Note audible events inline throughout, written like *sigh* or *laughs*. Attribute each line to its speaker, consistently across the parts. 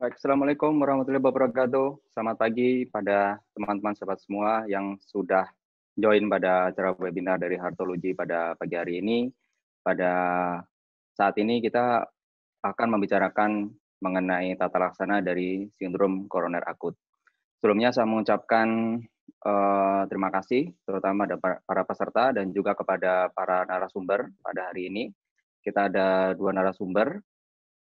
Speaker 1: Baik, Assalamualaikum warahmatullahi wabarakatuh. Selamat pagi pada teman-teman sahabat semua yang sudah join pada acara webinar dari Hartologi pada pagi hari ini. Pada saat ini kita akan membicarakan mengenai tata laksana dari sindrom koroner akut. Sebelumnya saya mengucapkan uh, terima kasih terutama kepada para peserta dan juga kepada para narasumber pada hari ini. Kita ada dua narasumber.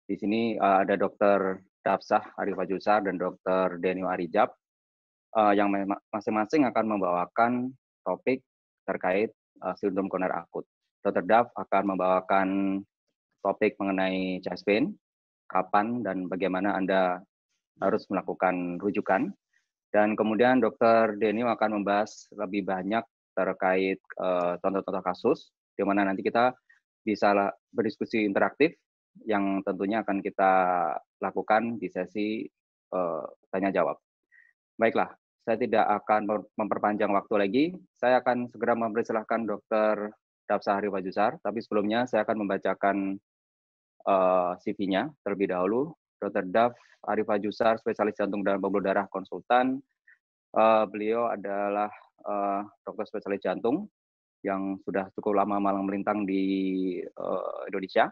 Speaker 1: Di sini eh, ada dokter Dapsah Arif Fajusar dan Dr. Denio Arijab uh, yang masing-masing akan membawakan topik terkait uh, sindrom koner akut. Dr. Daf akan membawakan topik mengenai chest pain, kapan dan bagaimana Anda harus melakukan rujukan. Dan kemudian Dr. Denny akan membahas lebih banyak terkait contoh eh, contoh-contoh kasus, di mana nanti kita bisa berdiskusi interaktif yang tentunya akan kita lakukan di sesi uh, eh, tanya jawab. Baiklah, saya tidak akan memperpanjang waktu lagi. Saya akan segera mempersilahkan Dr. Dapsahari Wajusar, tapi sebelumnya saya akan membacakan uh, eh, CV-nya terlebih dahulu. Dr. Daf Arif Wajusar, spesialis jantung dan pembuluh darah konsultan. Uh, beliau adalah uh, dokter spesialis jantung yang sudah cukup lama malang melintang di uh, Indonesia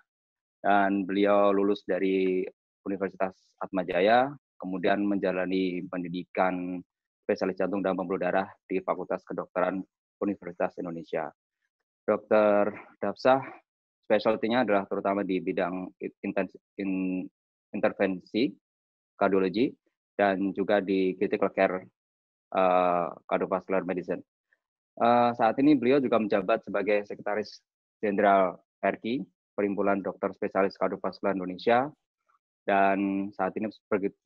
Speaker 1: dan beliau lulus dari Universitas Atmajaya, kemudian menjalani pendidikan spesialis jantung dan pembuluh darah di Fakultas Kedokteran Universitas Indonesia. Dokter Dapsah, spesialtinya adalah terutama di bidang intervensi, kardiologi, dan juga di critical care uh, cardiovascular medicine. Eh, saat ini beliau juga menjabat sebagai Sekretaris Jenderal RI, Perimpunan Dokter Spesialis Kardiovaskular Indonesia, dan saat ini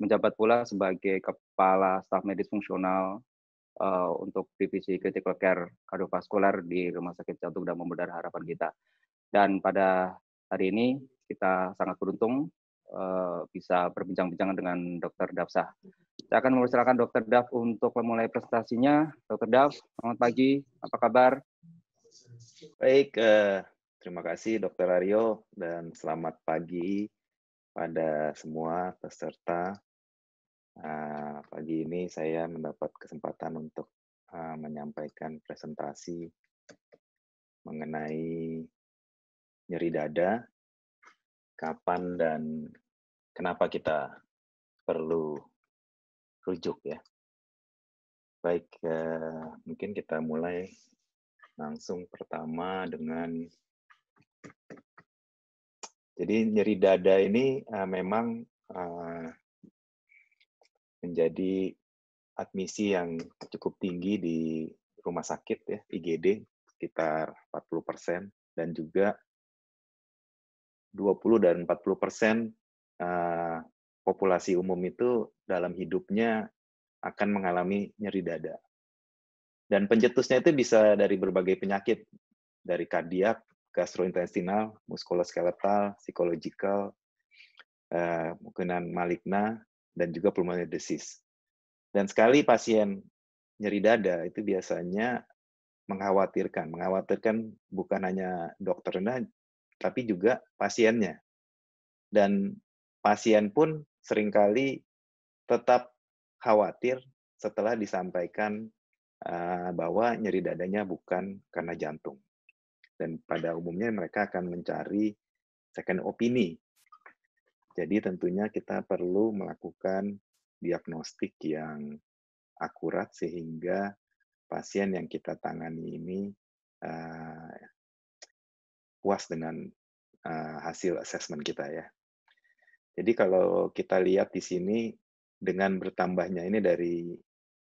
Speaker 1: menjabat pula sebagai Kepala Staf Medis Fungsional uh, untuk Divisi Critical Care Kardiovaskular di Rumah Sakit Jantung dan Pembuluh Harapan kita. Dan pada hari ini kita sangat beruntung uh, bisa berbincang-bincang dengan Dr. Dapsah. Saya akan mempersilakan Dr. Dap untuk memulai presentasinya. Dr. Dap, selamat pagi. Apa kabar? Baik, uh, terima kasih Dr. Aryo dan selamat pagi
Speaker 2: pada semua peserta. Uh, pagi ini saya mendapat kesempatan untuk uh, menyampaikan presentasi mengenai nyeri dada, kapan dan kenapa kita perlu rujuk ya. Baik, uh, mungkin kita mulai langsung pertama dengan jadi nyeri dada ini uh, memang uh, menjadi admisi yang cukup tinggi di rumah sakit ya IGD sekitar 40 persen dan juga 20 dan 40 persen uh, populasi umum itu dalam hidupnya akan mengalami nyeri dada dan pencetusnya itu bisa dari berbagai penyakit dari kardiak gastrointestinal, muskuloskeletal, psikologikal, kemungkinan eh, maligna, dan juga pulmonary disease. Dan sekali pasien nyeri dada itu biasanya mengkhawatirkan. Mengkhawatirkan bukan hanya dokternya, tapi juga pasiennya. Dan pasien pun seringkali tetap khawatir setelah disampaikan eh, bahwa nyeri dadanya bukan karena jantung dan pada umumnya mereka akan mencari second opini. Jadi tentunya kita perlu melakukan diagnostik yang akurat sehingga pasien yang kita tangani ini uh, puas dengan uh, hasil asesmen kita ya. Jadi kalau kita lihat di sini dengan bertambahnya ini dari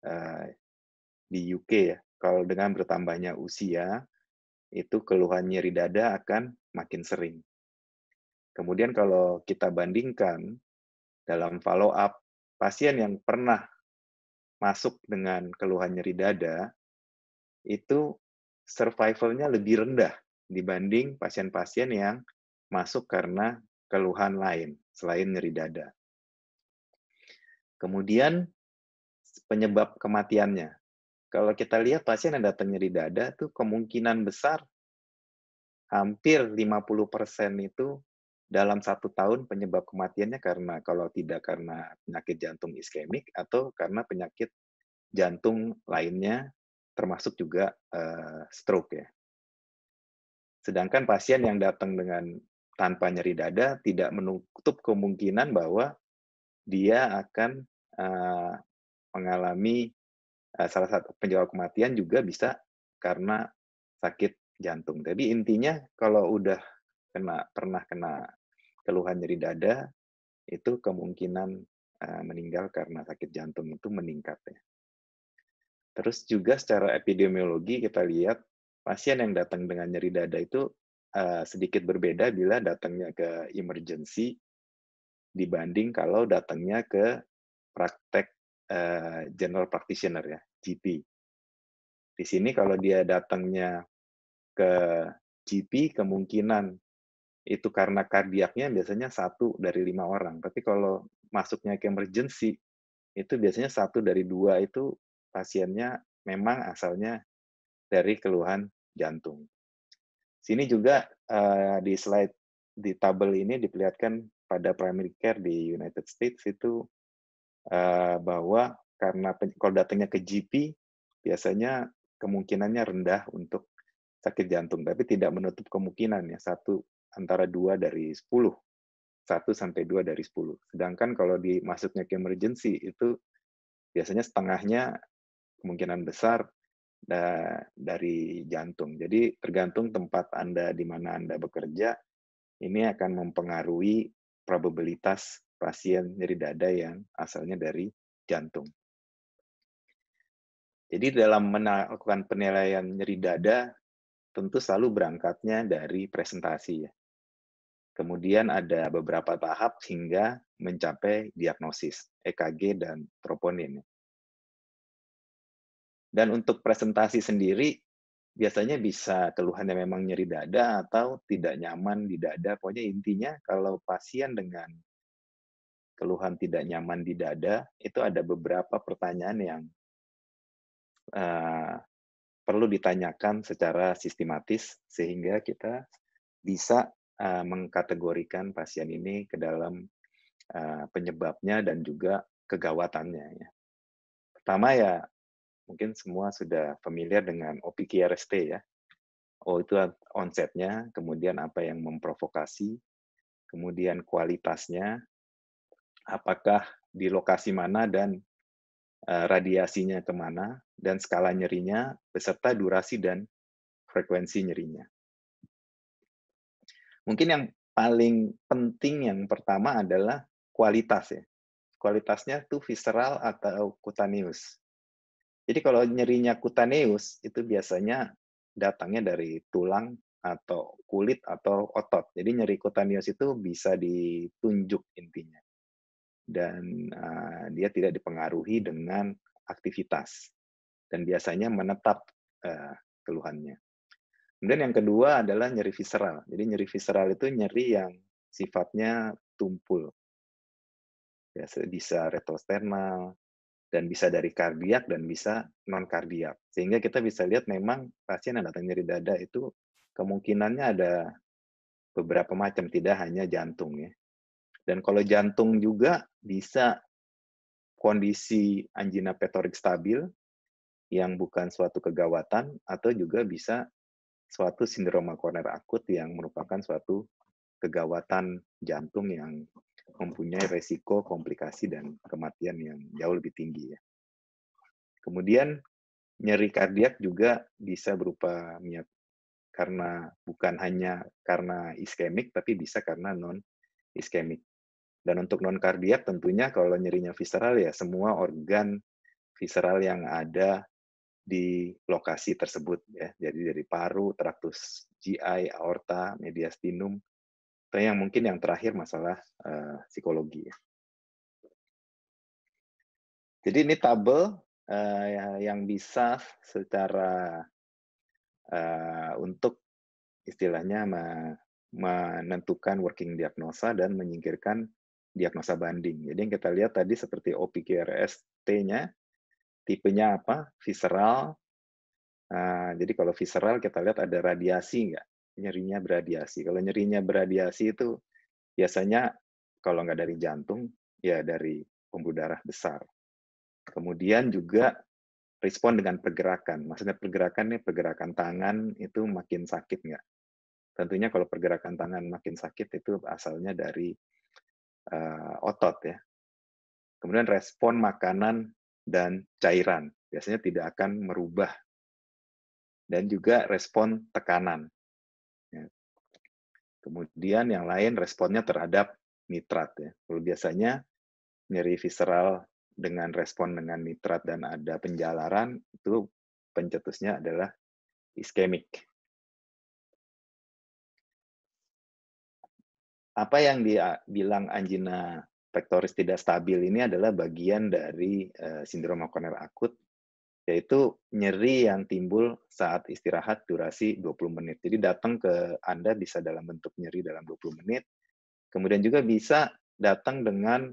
Speaker 2: uh, di UK ya, kalau dengan bertambahnya usia itu keluhan nyeri dada akan makin sering. Kemudian kalau kita bandingkan dalam follow up, pasien yang pernah masuk dengan keluhan nyeri dada, itu survivalnya lebih rendah dibanding pasien-pasien yang masuk karena keluhan lain selain nyeri dada. Kemudian penyebab kematiannya kalau kita lihat pasien yang datang nyeri dada tuh kemungkinan besar hampir 50% itu dalam satu tahun penyebab kematiannya karena kalau tidak karena penyakit jantung iskemik atau karena penyakit jantung lainnya termasuk juga uh, stroke ya. Sedangkan pasien yang datang dengan tanpa nyeri dada tidak menutup kemungkinan bahwa dia akan uh, mengalami Eh, salah satu penyebab kematian juga bisa karena sakit jantung. Jadi intinya kalau udah kena pernah kena keluhan nyeri dada itu kemungkinan eh, meninggal karena sakit jantung itu meningkat ya. Terus juga secara epidemiologi kita lihat pasien yang datang dengan nyeri dada itu eh, sedikit berbeda bila datangnya ke emergency dibanding kalau datangnya ke praktek general practitioner ya. GP. Di sini kalau dia datangnya ke GP, kemungkinan itu karena kardiaknya biasanya satu dari lima orang. Tapi kalau masuknya ke emergency, itu biasanya satu dari dua itu pasiennya memang asalnya dari keluhan jantung. Sini juga eh, di slide di tabel ini diperlihatkan pada primary care di United States itu eh, bahwa karena kalau datangnya ke GP biasanya kemungkinannya rendah untuk sakit jantung, tapi tidak menutup kemungkinan ya satu antara dua dari sepuluh, satu sampai dua dari sepuluh. Sedangkan kalau dimasuknya ke emergency itu biasanya setengahnya kemungkinan besar dari jantung. Jadi tergantung tempat Anda di mana Anda bekerja, ini akan mempengaruhi probabilitas pasien nyeri dada yang asalnya dari jantung. Jadi dalam melakukan penilaian nyeri dada, tentu selalu berangkatnya dari presentasi. Ya. Kemudian ada beberapa tahap hingga mencapai diagnosis EKG dan troponin. Ya. Dan untuk presentasi sendiri, biasanya bisa keluhannya memang nyeri dada atau tidak nyaman di dada. Pokoknya intinya kalau pasien dengan keluhan tidak nyaman di dada, itu ada beberapa pertanyaan yang Eh, perlu ditanyakan secara sistematis sehingga kita bisa eh, mengkategorikan pasien ini ke dalam eh, penyebabnya dan juga kegawatannya. Ya. Pertama ya mungkin semua sudah familiar dengan OPQRST ya. Oh itu onsetnya, kemudian apa yang memprovokasi, kemudian kualitasnya, apakah di lokasi mana dan radiasinya kemana, dan skala nyerinya, beserta durasi dan frekuensi nyerinya. Mungkin yang paling penting yang pertama adalah kualitas ya. Kualitasnya tuh visceral atau cutaneous. Jadi kalau nyerinya cutaneous itu biasanya datangnya dari tulang atau kulit atau otot. Jadi nyeri cutaneous itu bisa ditunjuk intinya. Dan uh, dia tidak dipengaruhi dengan aktivitas dan biasanya menetap uh, keluhannya. Kemudian yang kedua adalah nyeri visceral. Jadi nyeri visceral itu nyeri yang sifatnya tumpul. Biasa bisa retrosternal dan bisa dari kardiak dan bisa non kardiak. Sehingga kita bisa lihat memang pasien yang datang nyeri dada itu kemungkinannya ada beberapa macam, tidak hanya jantung ya. Dan kalau jantung juga bisa kondisi angina petorik stabil yang bukan suatu kegawatan atau juga bisa suatu sindroma koroner akut yang merupakan suatu kegawatan jantung yang mempunyai resiko komplikasi dan kematian yang jauh lebih tinggi ya. Kemudian nyeri kardiak juga bisa berupa minyak karena bukan hanya karena iskemik tapi bisa karena non iskemik. Dan untuk non kardiak tentunya kalau nyerinya visceral ya semua organ visceral yang ada di lokasi tersebut ya. Jadi dari paru, traktus GI, aorta, mediastinum. Atau yang mungkin yang terakhir masalah uh, psikologi ya. Jadi ini tabel uh, yang bisa secara uh, untuk istilahnya menentukan working diagnosa dan menyingkirkan diagnosa banding. Jadi yang kita lihat tadi seperti OPQRS T-nya tipenya apa, visceral. Uh, jadi kalau visceral kita lihat ada radiasi nggak, nyerinya beradiasi. Kalau nyerinya beradiasi itu biasanya kalau nggak dari jantung, ya dari pembuluh darah besar. Kemudian juga respon dengan pergerakan. Maksudnya pergerakan nih, pergerakan tangan itu makin sakit nggak? Tentunya kalau pergerakan tangan makin sakit itu asalnya dari uh, otot ya. Kemudian respon makanan dan cairan. Biasanya tidak akan merubah. Dan juga respon tekanan. Ya. Kemudian yang lain responnya terhadap nitrat. Ya. Kalau biasanya nyeri visceral dengan respon dengan nitrat dan ada penjalaran, itu pencetusnya adalah iskemik. Apa yang dia bilang angina pektoris tidak stabil ini adalah bagian dari uh, sindroma koroner akut yaitu nyeri yang timbul saat istirahat durasi 20 menit. Jadi datang ke Anda bisa dalam bentuk nyeri dalam 20 menit. Kemudian juga bisa datang dengan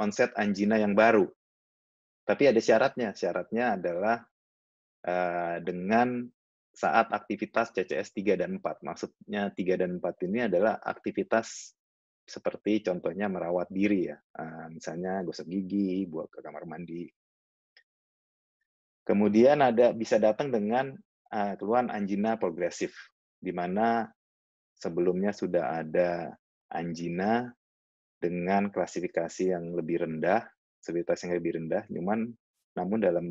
Speaker 2: onset angina yang baru. Tapi ada syaratnya. Syaratnya adalah uh, dengan saat aktivitas CCS 3 dan 4. Maksudnya 3 dan 4 ini adalah aktivitas seperti contohnya merawat diri ya, ah, misalnya gosok gigi, buat ke kamar mandi. Kemudian ada bisa datang dengan ah, keluhan angina progresif, di mana sebelumnya sudah ada angina dengan klasifikasi yang lebih rendah, severitas yang lebih rendah, cuman namun dalam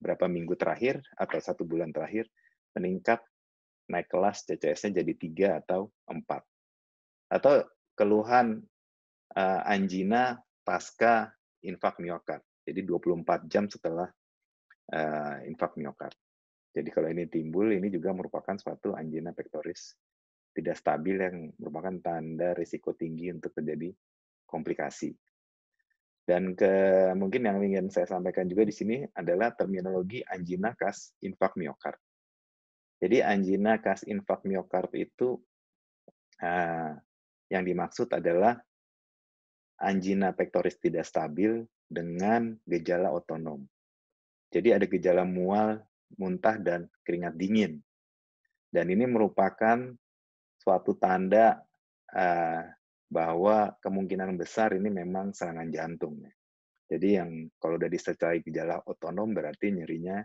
Speaker 2: berapa minggu terakhir atau satu bulan terakhir meningkat naik kelas CCS-nya jadi tiga atau empat atau keluhan uh, eh, anjina pasca infak miokard. Jadi 24 jam setelah uh, eh, infak miokard. Jadi kalau ini timbul, ini juga merupakan suatu angina pectoris tidak stabil yang merupakan tanda risiko tinggi untuk terjadi komplikasi. Dan ke, mungkin yang ingin saya sampaikan juga di sini adalah terminologi angina khas infak miokard. Jadi angina khas infak miokard itu eh, yang dimaksud adalah angina pectoris tidak stabil dengan gejala otonom. Jadi ada gejala mual, muntah, dan keringat dingin. Dan ini merupakan suatu tanda eh, bahwa kemungkinan besar ini memang serangan jantung. Ya. Jadi yang kalau sudah disertai gejala otonom berarti nyerinya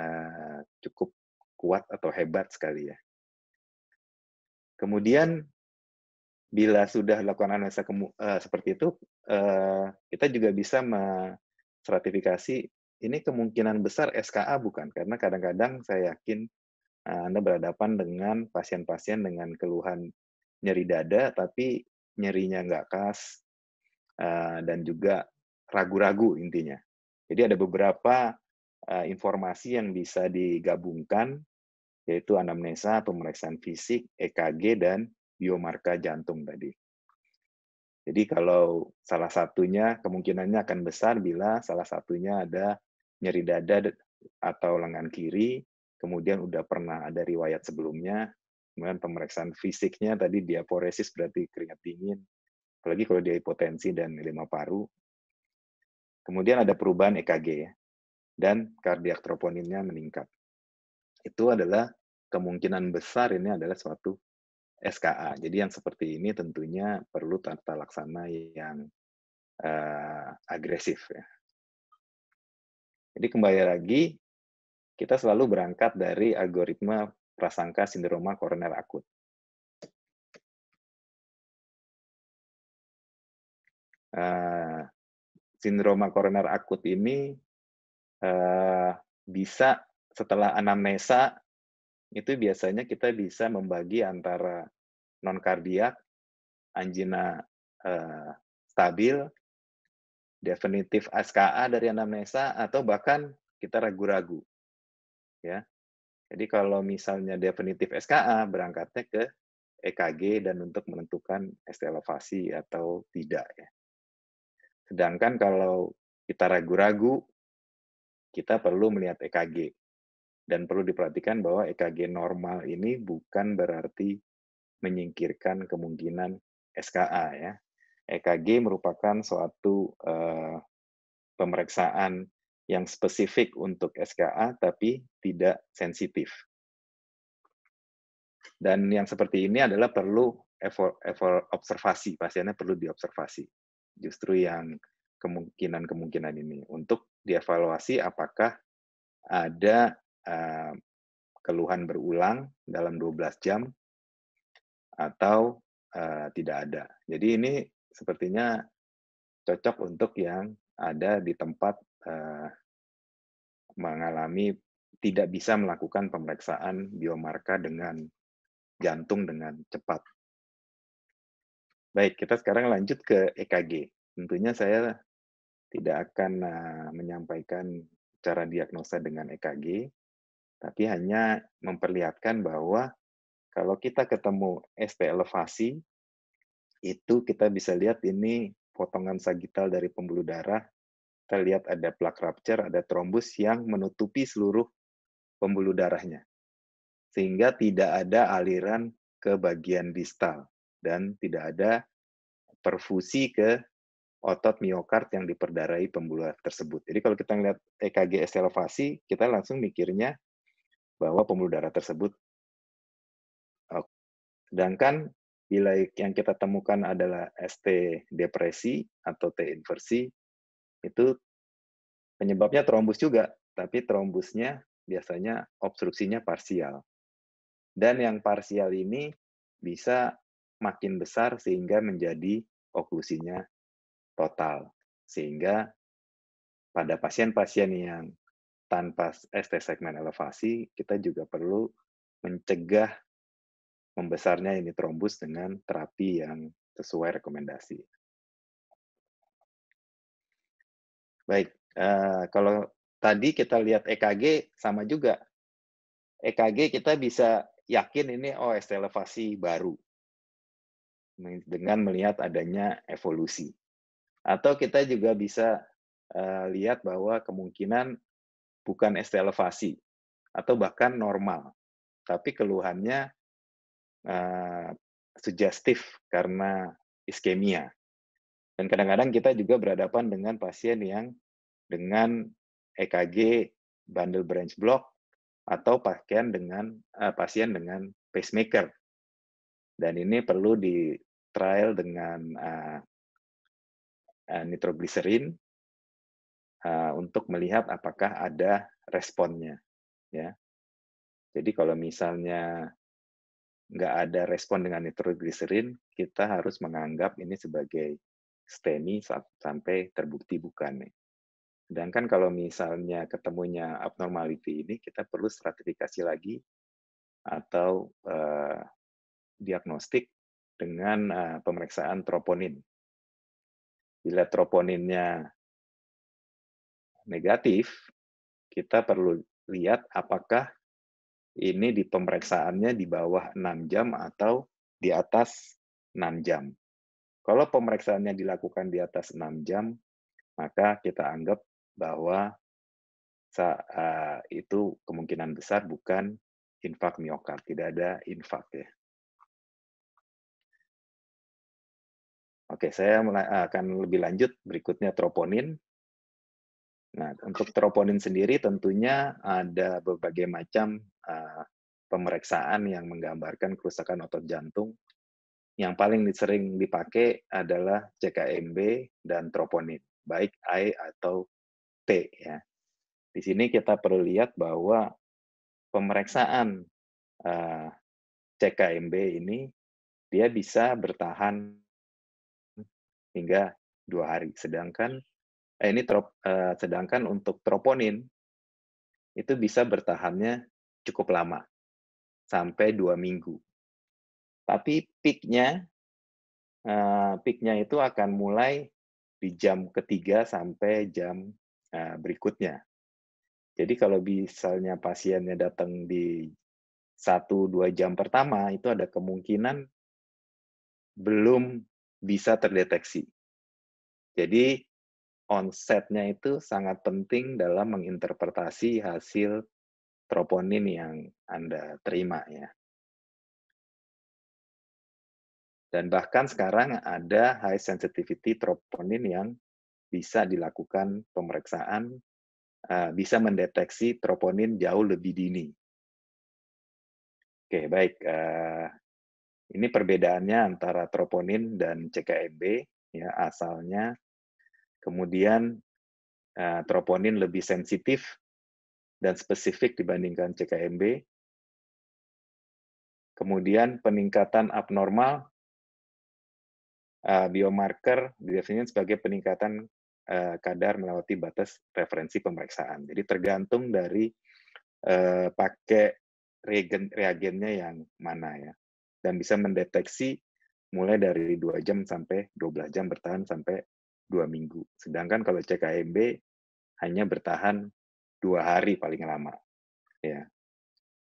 Speaker 2: eh, cukup kuat atau hebat sekali ya. Kemudian bila sudah lakukan analisa uh, seperti itu, uh, kita juga bisa stratifikasi ini kemungkinan besar SKA bukan karena kadang-kadang saya yakin uh, Anda berhadapan dengan pasien-pasien dengan keluhan nyeri dada tapi nyerinya nggak khas uh, dan juga ragu-ragu intinya. Jadi ada beberapa uh, informasi yang bisa digabungkan yaitu anamnesa, pemeriksaan fisik, EKG dan biomarka jantung tadi. Jadi kalau salah satunya kemungkinannya akan besar bila salah satunya ada nyeri dada atau lengan kiri, kemudian udah pernah ada riwayat sebelumnya, kemudian pemeriksaan fisiknya tadi diaporesis berarti keringat dingin, apalagi kalau dia hipotensi dan lima paru. Kemudian ada perubahan EKG dan kardiak troponinnya meningkat. Itu adalah kemungkinan besar ini adalah suatu SKA. Jadi yang seperti ini tentunya perlu tata laksana yang uh, agresif. Ya. Jadi kembali lagi, kita selalu berangkat dari algoritma prasangka sindroma koroner akut. Uh, sindroma koroner akut ini uh, bisa setelah anamnesa itu biasanya kita bisa membagi antara non kardiak, angina eh, stabil, definitif SKA dari anamnesa atau bahkan kita ragu-ragu. Ya. Jadi kalau misalnya definitif SKA berangkatnya ke EKG dan untuk menentukan ST elevasi atau tidak ya. Sedangkan kalau kita ragu-ragu, kita perlu melihat EKG. Dan perlu diperhatikan bahwa EKG normal ini bukan berarti menyingkirkan kemungkinan SKA ya. EKG merupakan suatu uh, pemeriksaan yang spesifik untuk SKA tapi tidak sensitif. Dan yang seperti ini adalah perlu effort, effort observasi, pasiennya perlu diobservasi. Justru yang kemungkinan-kemungkinan ini untuk dievaluasi apakah ada Eh, keluhan berulang dalam 12 jam atau uh, tidak ada. Jadi ini sepertinya cocok untuk yang ada di tempat uh, mengalami tidak bisa melakukan pemeriksaan biomarka dengan jantung dengan cepat. Baik, kita sekarang lanjut ke EKG. Tentunya saya tidak akan menyampaikan cara diagnosa dengan EKG, tapi hanya memperlihatkan bahwa kalau kita ketemu ST elevasi, itu kita bisa lihat ini potongan sagital dari pembuluh darah. Kita lihat ada plak rupture, ada trombus yang menutupi seluruh pembuluh darahnya. Sehingga tidak ada aliran ke bagian distal dan tidak ada perfusi ke otot miokard yang diperdarai pembuluh tersebut. Jadi kalau kita melihat EKG elevasi, kita langsung mikirnya bahwa pembuluh darah tersebut. Uh, sedangkan bila yang kita temukan adalah ST depresi atau T inversi, itu penyebabnya trombus juga, tapi trombusnya biasanya obstruksinya parsial. Dan yang parsial ini bisa makin besar sehingga menjadi oklusinya total. Sehingga pada pasien-pasien yang tanpa ST segmen elevasi, kita juga perlu mencegah membesarnya ini trombus dengan terapi yang sesuai rekomendasi. Baik, eh, kalau tadi kita lihat EKG sama juga. EKG kita bisa yakin ini oh ST elevasi baru dengan melihat adanya evolusi. Atau kita juga bisa eh, lihat bahwa kemungkinan bukan ST elevasi atau bahkan normal, tapi keluhannya uh, sugestif karena iskemia. Dan kadang-kadang kita juga berhadapan dengan pasien yang dengan EKG bundle branch block atau pasien dengan uh, pasien dengan pacemaker. Dan ini perlu di trial dengan uh, nitroglycerin Eh, untuk melihat apakah ada responnya. Ya. Jadi kalau misalnya nggak ada respon dengan nitroglycerin, kita harus menganggap ini sebagai STEMI sampai terbukti bukan. Sedangkan kalau misalnya ketemunya abnormality ini, kita perlu stratifikasi lagi atau uh, diagnostik dengan uh, pemeriksaan troponin. Bila troponinnya negatif, kita perlu lihat apakah ini di pemeriksaannya di bawah 6 jam atau di atas 6 jam. Kalau pemeriksaannya dilakukan di atas 6 jam, maka kita anggap bahwa eh, itu kemungkinan besar bukan infak miokard, tidak ada infak ya. Oke, saya akan lebih lanjut berikutnya troponin. Nah, untuk troponin sendiri tentunya ada berbagai macam uh, pemeriksaan yang menggambarkan kerusakan otot jantung. Yang paling sering dipakai adalah CKMB dan troponin, baik I atau T ya. Di sini kita perlu lihat bahwa pemeriksaan uh, eh, CKMB ini dia bisa bertahan hingga dua hari, sedangkan eh, ini trop, eh, sedangkan untuk troponin itu bisa bertahannya cukup lama sampai dua minggu. Tapi peaknya eh, peaknya itu akan mulai di jam ketiga sampai jam eh, berikutnya. Jadi kalau misalnya pasiennya datang di satu dua jam pertama itu ada kemungkinan belum bisa terdeteksi. Jadi onsetnya itu sangat penting dalam menginterpretasi hasil troponin yang Anda terima ya. Dan bahkan sekarang ada high sensitivity troponin yang bisa dilakukan pemeriksaan, eh, bisa mendeteksi troponin jauh lebih dini. Oke, baik. Eh, ini perbedaannya antara troponin dan CKMB. Ya, asalnya Kemudian eh, troponin lebih sensitif dan spesifik dibandingkan CKMB. Kemudian peningkatan abnormal eh, biomarker didefinisikan sebagai peningkatan eh, kadar melewati batas referensi pemeriksaan. Jadi tergantung dari uh, pakai reagen reagennya yang mana ya. Dan bisa mendeteksi mulai dari dua jam sampai 12 jam bertahan sampai dua minggu. Sedangkan kalau CKMB hanya bertahan dua hari paling lama. Ya.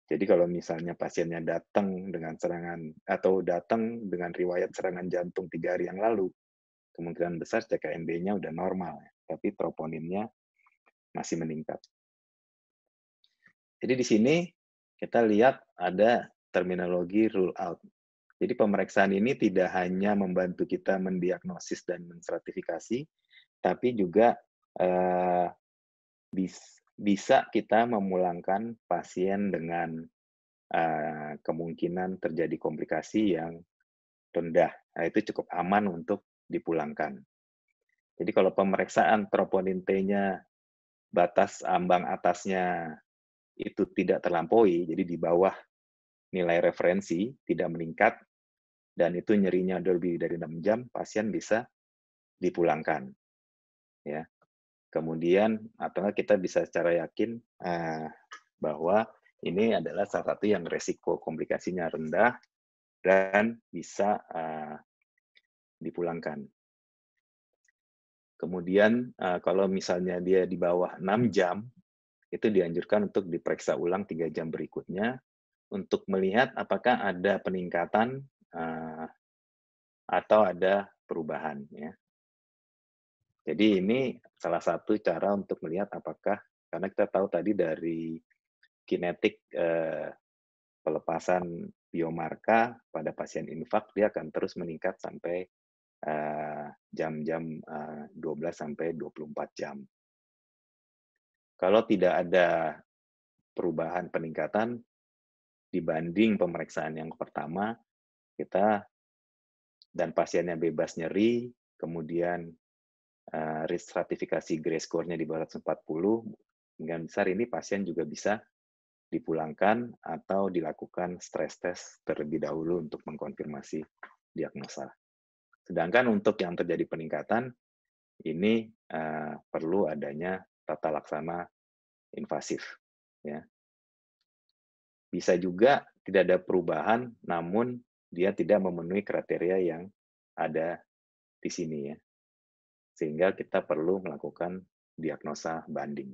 Speaker 2: Jadi kalau misalnya pasiennya datang dengan serangan atau datang dengan riwayat serangan jantung tiga hari yang lalu, kemungkinan besar CKMB-nya udah normal, ya. tapi troponinnya masih meningkat. Jadi di sini kita lihat ada terminologi rule out. Jadi pemeriksaan ini tidak hanya membantu kita mendiagnosis dan menstratifikasi, tapi juga eh, bis, bisa kita memulangkan pasien dengan eh, kemungkinan terjadi komplikasi yang rendah. Nah, itu cukup aman untuk dipulangkan. Jadi kalau pemeriksaan troponin T-nya batas ambang atasnya itu tidak terlampaui, jadi di bawah nilai referensi tidak meningkat, dan itu nyerinya lebih dari 6 jam, pasien bisa dipulangkan. Ya. Kemudian atau kita bisa secara yakin eh, bahwa ini adalah salah satu yang resiko komplikasinya rendah dan bisa eh, dipulangkan. Kemudian eh, kalau misalnya dia di bawah 6 jam, itu dianjurkan untuk diperiksa ulang tiga jam berikutnya untuk melihat apakah ada peningkatan uh, atau ada perubahan ya. Jadi ini salah satu cara untuk melihat apakah karena kita tahu tadi dari kinetik eh, pelepasan biomarka pada pasien infak dia akan terus meningkat sampai eh, jam-jam eh, eh, 12 sampai 24 jam. Kalau tidak ada perubahan peningkatan dibanding pemeriksaan yang pertama, kita dan pasiennya bebas nyeri, kemudian uh, eh, risk stratifikasi grade score-nya di bawah 140, dengan besar ini pasien juga bisa dipulangkan atau dilakukan stress test terlebih dahulu untuk mengkonfirmasi diagnosa. Sedangkan untuk yang terjadi peningkatan, ini uh, perlu adanya tata laksana invasif. Ya. Bisa juga tidak ada perubahan, namun dia tidak memenuhi kriteria yang ada di sini ya. Sehingga kita perlu melakukan diagnosa banding.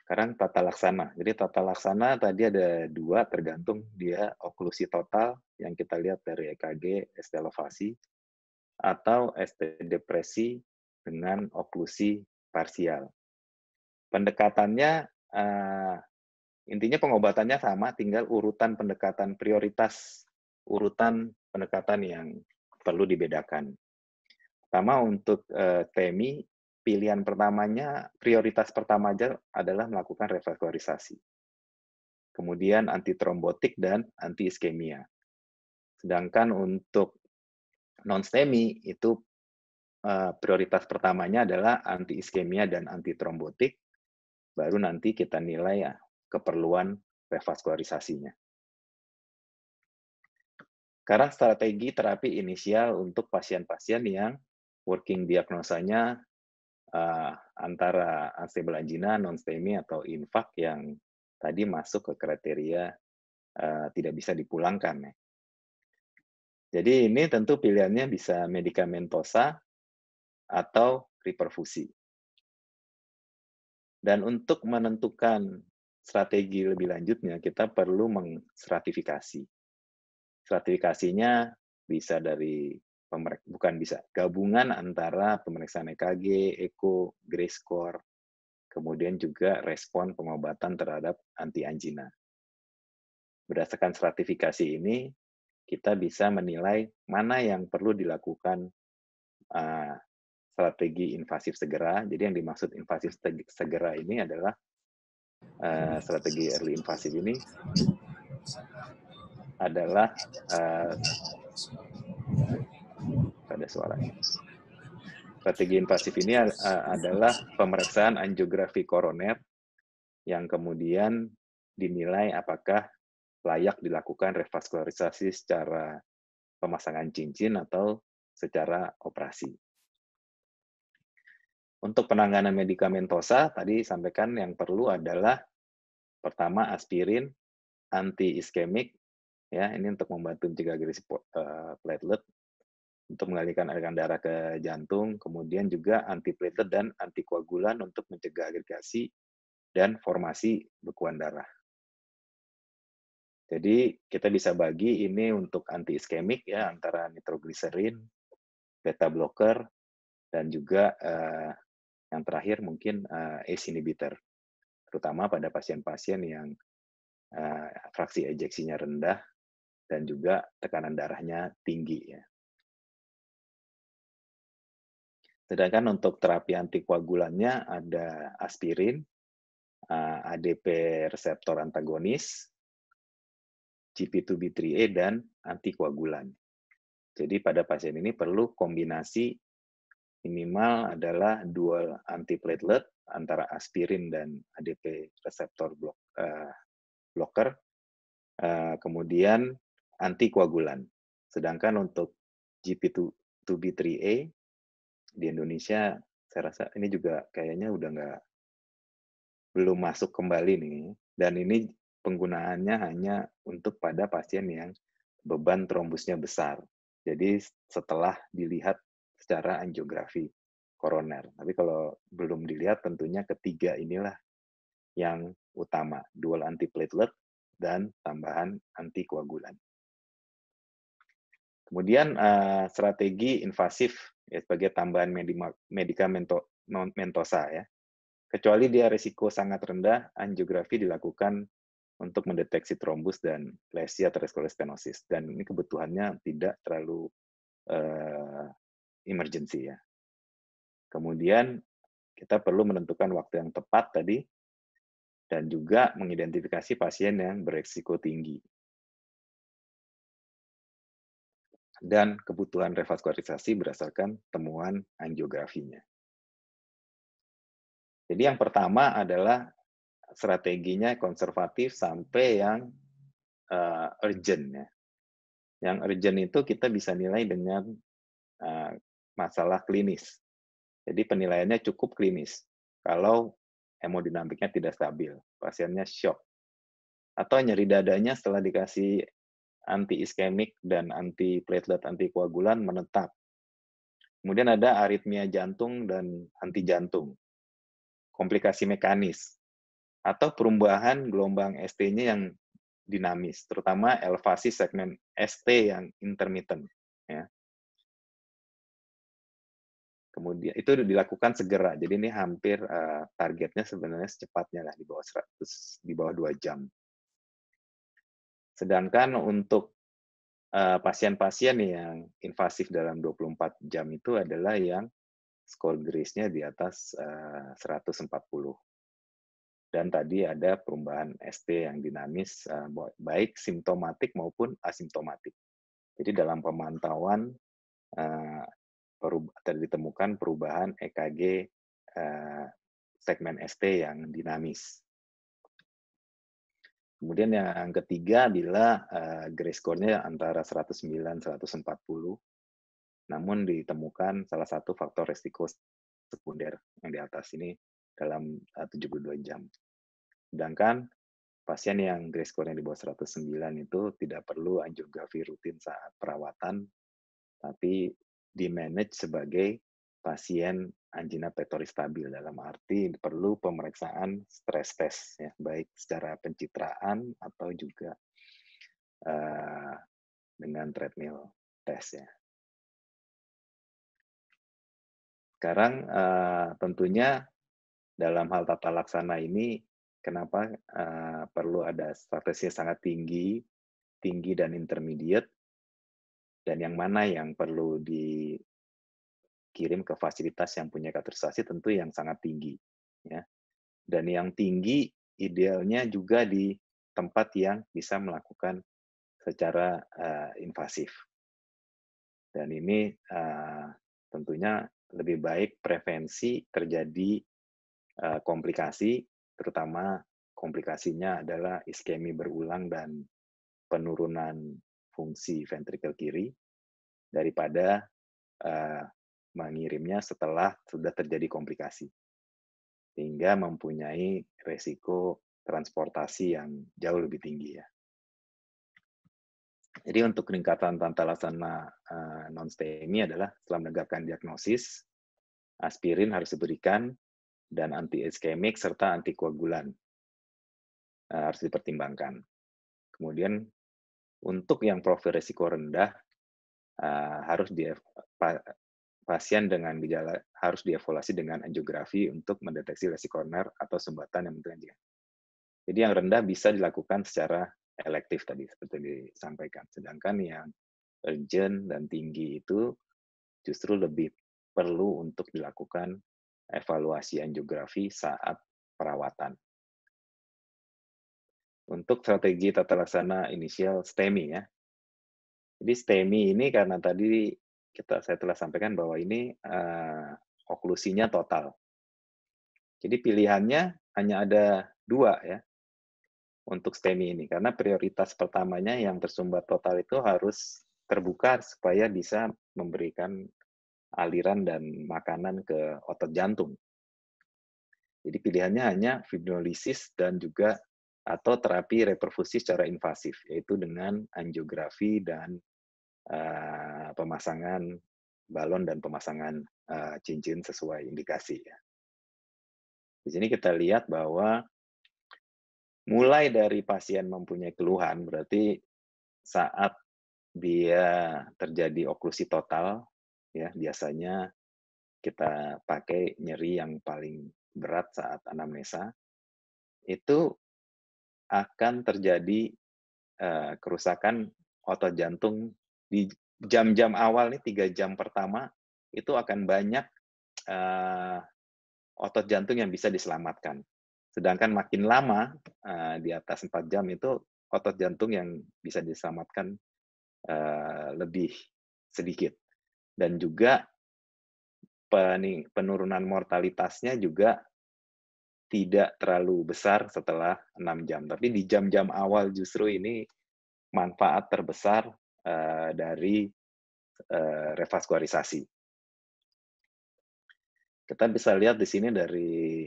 Speaker 2: Sekarang tata laksana. Jadi tata laksana tadi ada dua tergantung dia oklusi total yang kita lihat dari EKG, ST elevasi, atau ST depresi dengan oklusi parsial. Pendekatannya eh, Intinya pengobatannya sama, tinggal urutan pendekatan prioritas, urutan pendekatan yang perlu dibedakan. Pertama untuk eh, TMI, e pilihan pertamanya, prioritas pertama aja adalah melakukan revaskularisasi. Kemudian antitrombotik dan anti iskemia. Sedangkan untuk non-STEMI itu eh, prioritas pertamanya adalah anti iskemia dan antitrombotik. Baru nanti kita nilai ya keperluan revaskularisasinya. Sekarang strategi terapi inisial untuk pasien-pasien yang working diagnosanya uh, antara unstable angina, non-STEMI, atau infak yang tadi masuk ke kriteria uh, tidak bisa dipulangkan. Ya. Jadi ini tentu pilihannya bisa medikamentosa atau reperfusi. Dan untuk menentukan strategi lebih lanjutnya kita perlu mengstratifikasi. Stratifikasinya bisa dari bukan bisa gabungan antara pemeriksaan EKG, EKO, GRACE score, kemudian juga respon pengobatan terhadap anti angina Berdasarkan stratifikasi ini, kita bisa menilai mana yang perlu dilakukan strategi invasif segera. Jadi yang dimaksud invasif segera ini adalah uh, strategi early invasive ini adalah uh, ada suaranya. Strategi invasif ini eh, adalah pemeriksaan angiografi koroner yang kemudian dinilai apakah layak dilakukan revaskularisasi secara pemasangan cincin atau secara operasi. Untuk penanganan medikamentosa, tadi sampaikan yang perlu adalah pertama aspirin, anti iskemik, ya ini untuk membantu mencegah gerisi eh, platelet, untuk mengalihkan aliran darah ke jantung, kemudian juga anti antiplatelet dan antikoagulan untuk mencegah agregasi dan formasi bekuan darah. Jadi kita bisa bagi ini untuk anti iskemik ya antara nitroglycerin beta blocker dan juga eh, yang terakhir mungkin uh, eh, ACE inhibitor, terutama pada pasien-pasien yang uh, fraksi ejeksinya rendah dan juga tekanan darahnya tinggi ya. Sedangkan untuk terapi antikoagulannya ada aspirin, eh, ADP reseptor antagonis, GP2B3A dan antikoagulan. Jadi pada pasien ini perlu kombinasi minimal adalah dual antiplatelet antara aspirin dan ADP reseptor blok, uh, blocker, uh, kemudian antikoagulan. Sedangkan untuk GP2B3A di Indonesia, saya rasa ini juga kayaknya udah nggak belum masuk kembali nih. Dan ini penggunaannya hanya untuk pada pasien yang beban trombusnya besar. Jadi setelah dilihat secara angiografi koroner. Tapi kalau belum dilihat tentunya ketiga inilah yang utama, dual antiplatelet dan tambahan antikoagulan. Kemudian eh, strategi invasif ya, sebagai tambahan medika mentosa ya. Kecuali dia risiko sangat rendah, angiografi dilakukan untuk mendeteksi trombus dan lesia aterosklerostenosis dan ini kebutuhannya tidak terlalu eh, emergency ya. Kemudian kita perlu menentukan waktu yang tepat tadi dan juga mengidentifikasi pasien yang beresiko tinggi. Dan kebutuhan revaskularisasi berdasarkan temuan angiografinya. Jadi yang pertama adalah strateginya konservatif sampai yang uh, urgent ya. Yang urgent itu kita bisa nilai dengan eh, masalah klinis. Jadi penilaiannya cukup klinis. Kalau hemodinamiknya tidak stabil, pasiennya shock. Atau nyeri dadanya setelah dikasih anti iskemik dan anti platelet antikoagulan menetap. Kemudian ada aritmia jantung dan anti jantung. Komplikasi mekanis atau perubahan gelombang ST-nya yang dinamis, terutama elevasi segmen ST yang intermittent. kemudian itu dilakukan segera jadi ini hampir uh, targetnya sebenarnya secepatnya lah di bawah 100 di bawah dua jam sedangkan untuk eh, pasien-pasien uh, yang invasif dalam 24 jam itu adalah yang skor gris di atas eh, uh, 140 dan tadi ada perubahan ST yang dinamis uh, baik simptomatik maupun asimptomatik jadi dalam pemantauan ditemukan perubahan EKG eh, segmen ST yang dinamis. Kemudian yang ketiga bila uh, eh, grace score-nya antara 109 140 namun ditemukan salah satu faktor resiko sekunder yang di atas ini dalam 72 eh, jam. Sedangkan pasien yang grace score yang di bawah 109 itu tidak perlu angiografi rutin saat perawatan tapi dimanage sebagai pasien angina pectoris stabil dalam arti perlu pemeriksaan stress test ya baik secara pencitraan atau juga uh, dengan treadmill test ya. Sekarang uh, tentunya dalam hal tata laksana ini kenapa uh, perlu ada statusnya sangat tinggi, tinggi dan intermediate dan yang mana yang perlu dikirim ke fasilitas yang punya kaderisasi tentu yang sangat tinggi ya dan yang tinggi idealnya juga di tempat yang bisa melakukan secara uh, invasif dan ini uh, tentunya lebih baik prevensi terjadi uh, komplikasi terutama komplikasinya adalah iskemi berulang dan penurunan fungsi ventrikel kiri daripada eh, mengirimnya setelah sudah terjadi komplikasi. Sehingga mempunyai resiko transportasi yang jauh lebih tinggi ya. Jadi untuk peningkatan tantalasema uh, eh, non-STEMI adalah setelah menegakkan diagnosis, aspirin harus diberikan dan anti iskemik serta anti uh, eh, harus dipertimbangkan. Kemudian untuk yang profil risiko rendah, uh, harus di pasien dengan gejala harus dievaluasi dengan angiografi untuk mendeteksi lesi koroner atau sumbatan yang bentuknya Jadi yang rendah bisa dilakukan secara elektif tadi seperti disampaikan. Sedangkan yang urgent dan tinggi itu justru lebih perlu untuk dilakukan evaluasi angiografi saat perawatan untuk strategi tata laksana inisial STEMI ya. Jadi STEMI ini karena tadi kita saya telah sampaikan bahwa ini uh, oklusinya total. Jadi pilihannya hanya ada dua ya untuk STEMI ini karena prioritas pertamanya yang tersumbat total itu harus terbuka supaya bisa memberikan aliran dan makanan ke otot jantung. Jadi pilihannya hanya fibrinolisis dan juga atau terapi reperfusi secara invasif, yaitu dengan angiografi dan uh, pemasangan balon dan pemasangan uh, cincin sesuai indikasi. Ya. Di sini kita lihat bahwa mulai dari pasien mempunyai keluhan, berarti saat dia terjadi oklusi total, ya biasanya kita pakai nyeri yang paling berat saat anamnesa, itu akan terjadi uh, kerusakan otot jantung di jam-jam awal nih tiga jam pertama itu akan banyak uh, otot jantung yang bisa diselamatkan. Sedangkan makin lama uh, di atas empat jam itu otot jantung yang bisa diselamatkan uh, lebih sedikit. Dan juga penurunan mortalitasnya juga tidak terlalu besar setelah 6 jam. Tapi di jam-jam awal justru ini manfaat terbesar uh, dari uh, revaskularisasi. Kita bisa lihat di sini dari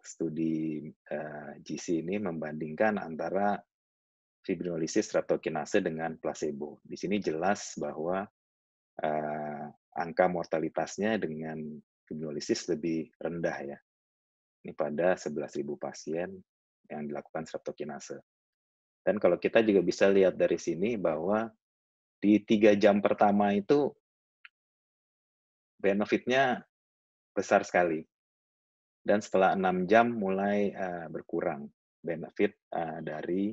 Speaker 2: studi uh, eh, GC ini membandingkan antara fibrinolisis streptokinase dengan placebo. Di sini jelas bahwa uh, angka mortalitasnya dengan fibrinolisis lebih rendah ya. Ini pada 11.000 pasien yang dilakukan streptokinase. Dan kalau kita juga bisa lihat dari sini bahwa di tiga jam pertama itu benefitnya besar sekali. Dan setelah enam jam mulai eh, berkurang benefit eh, dari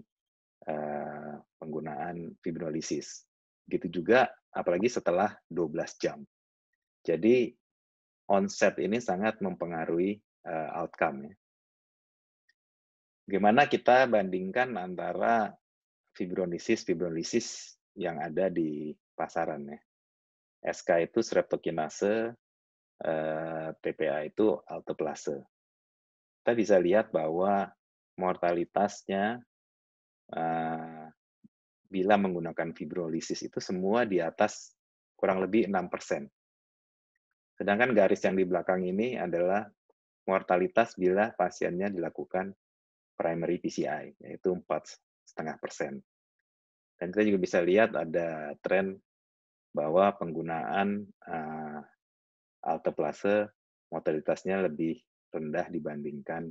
Speaker 2: eh, penggunaan fibrinolisis. Gitu juga apalagi setelah 12 jam. Jadi onset ini sangat mempengaruhi uh, outcome. Ya. Gimana kita bandingkan antara fibronisis fibronisis yang ada di pasaran ya. SK itu streptokinase, eh, PPA TPA itu alteplase. Kita bisa lihat bahwa mortalitasnya eh, bila menggunakan fibrolisis itu semua di atas kurang lebih 6%. Sedangkan garis yang di belakang ini adalah mortalitas bila pasiennya dilakukan primary PCI, yaitu 4,5 persen. Dan kita juga bisa lihat ada tren bahwa penggunaan uh, eh, alteplase mortalitasnya lebih rendah dibandingkan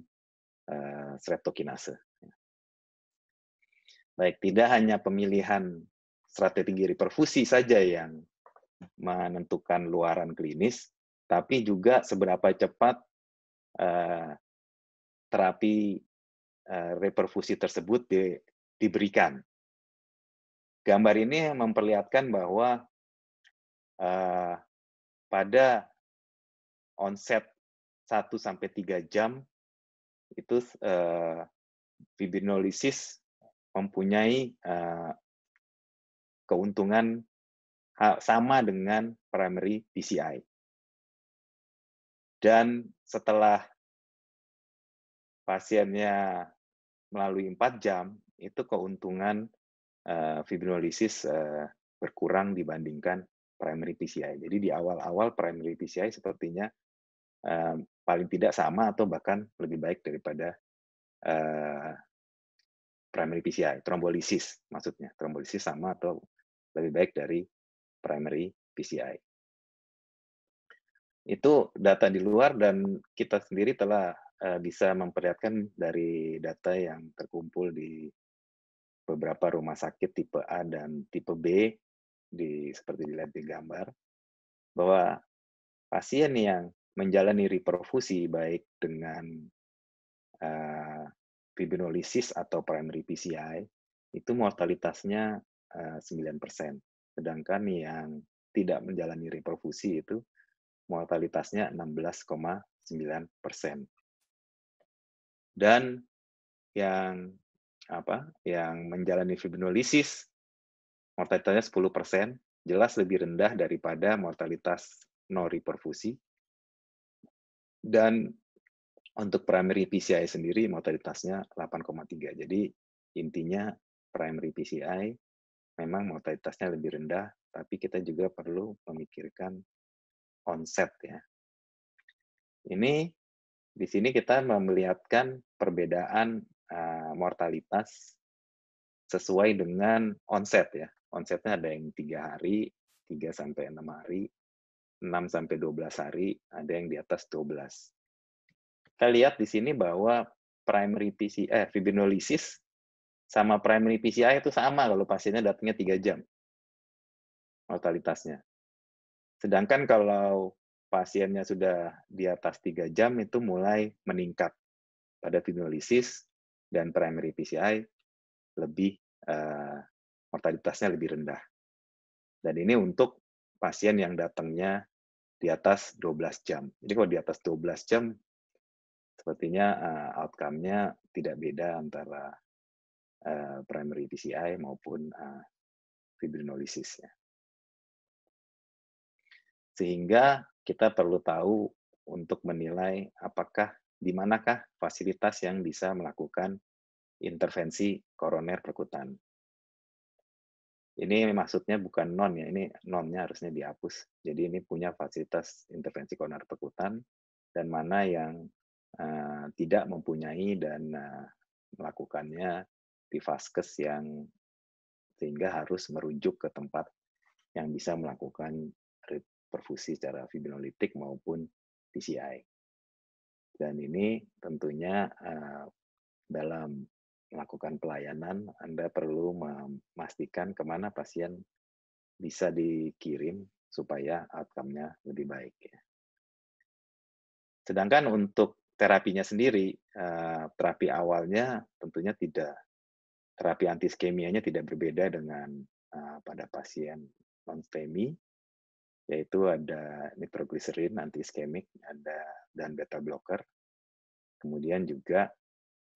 Speaker 2: uh, streptokinase. Baik, tidak hanya pemilihan strategi reperfusi saja yang menentukan luaran klinis, tapi juga seberapa cepat Eh, terapi uh, reperfusi tersebut di, diberikan. Gambar ini memperlihatkan bahwa eh, pada onset 1 sampai 3 jam itu uh, fibrinolisis mempunyai keuntungan sama dengan primary PCI. Dan setelah pasiennya melalui 4 jam, itu keuntungan uh, eh, fibrinolisis uh, eh, berkurang dibandingkan primary PCI. Jadi di awal-awal primary PCI sepertinya uh, paling tidak sama atau bahkan lebih baik daripada uh, primary PCI, trombolisis maksudnya. Trombolisis sama atau lebih baik dari primary PCI. Itu data di luar dan kita sendiri telah eh, bisa memperlihatkan dari data yang terkumpul di beberapa rumah sakit tipe A dan tipe B di seperti dilihat di gambar bahwa pasien yang menjalani reperfusi baik dengan uh, eh, fibrinolisis atau primary PCI itu mortalitasnya uh, eh, 9%. Sedangkan yang tidak menjalani reperfusi itu mortalitasnya 16,9 persen. Dan yang apa yang menjalani fibrinolisis mortalitasnya 10 persen, jelas lebih rendah daripada mortalitas perfusi. Dan untuk primary PCI sendiri mortalitasnya 8,3. Jadi intinya primary PCI memang mortalitasnya lebih rendah, tapi kita juga perlu memikirkan onset ya. Ini di sini kita melihatkan perbedaan eh, mortalitas sesuai dengan onset ya. Onsetnya ada yang tiga hari, 3 sampai enam hari, 6 sampai 12 hari, ada yang di atas 12. Kita lihat di sini bahwa primary PCI, eh fibrinolisis sama primary PCI itu sama kalau pasiennya datangnya tiga jam mortalitasnya. Sedangkan kalau pasiennya sudah di atas tiga jam itu mulai meningkat pada fibrinolisis dan primary PCI lebih uh, mortalitasnya lebih rendah. Dan ini untuk pasien yang datangnya di atas 12 jam. Jadi kalau di atas 12 jam sepertinya eh, outcome-nya tidak beda antara eh, primary PCI maupun uh, fibrinolisis sehingga kita perlu tahu untuk menilai apakah di manakah fasilitas yang bisa melakukan intervensi koroner perkutan. Ini maksudnya bukan non ya, ini nonnya harusnya dihapus. Jadi ini punya fasilitas intervensi koroner perkutan dan mana yang uh, tidak mempunyai dan uh, melakukannya di vaskes yang sehingga harus merujuk ke tempat yang bisa melakukan perfusi secara fibrinolitik maupun PCI. Dan ini tentunya eh, dalam melakukan pelayanan, Anda perlu memastikan kemana pasien bisa dikirim supaya outcome-nya lebih baik. Ya. Sedangkan untuk terapinya sendiri, eh, terapi awalnya tentunya tidak, terapi antiskemianya tidak berbeda dengan eh, pada pasien non-STEMI, yaitu ada anti iskemik ada dan beta blocker. Kemudian juga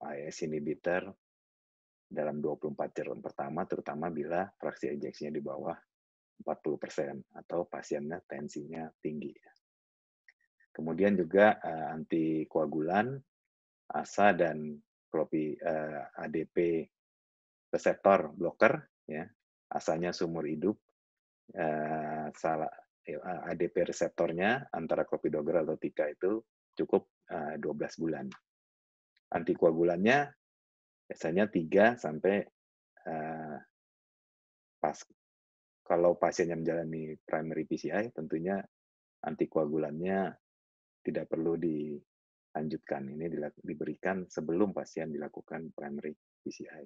Speaker 2: AS e inhibitor dalam 24 jam pertama terutama bila fraksi ejeksinya di bawah 40% atau pasiennya tensinya tinggi. Kemudian juga anti eh, antikoagulan, ASA dan klopi uh, eh, ADP reseptor blocker ya. asanya sumur hidup, uh, salah ADP ya, reseptornya antara clopidogrel atau tika itu cukup 12 bulan. Antikoagulannya biasanya 3 sampai pas kalau pasien yang menjalani primary PCI tentunya antikoagulannya tidak perlu dilanjutkan. Ini diberikan sebelum pasien dilakukan primary PCI.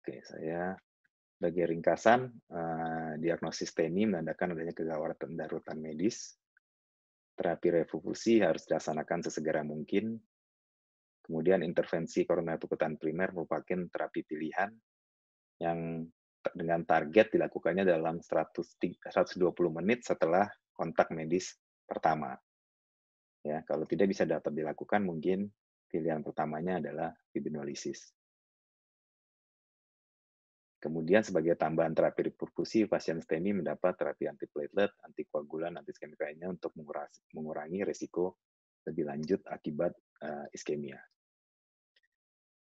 Speaker 2: Oke, saya sebagai ringkasan, eh, diagnosis TNI menandakan adanya kegawatan darurat medis. Terapi revolusi harus dilaksanakan sesegera mungkin. Kemudian intervensi korona perkutan primer merupakan terapi pilihan yang dengan target dilakukannya dalam 100, 120 menit setelah kontak medis pertama. Ya, kalau tidak bisa dapat dilakukan, mungkin pilihan pertamanya adalah fibrinolisis. Kemudian sebagai tambahan terapi perfusi, pasien STEMI mendapat terapi antiplatelet, antikoagulan, antiskemik lainnya untuk mengurangi, mengurangi risiko lebih lanjut akibat eh, iskemia.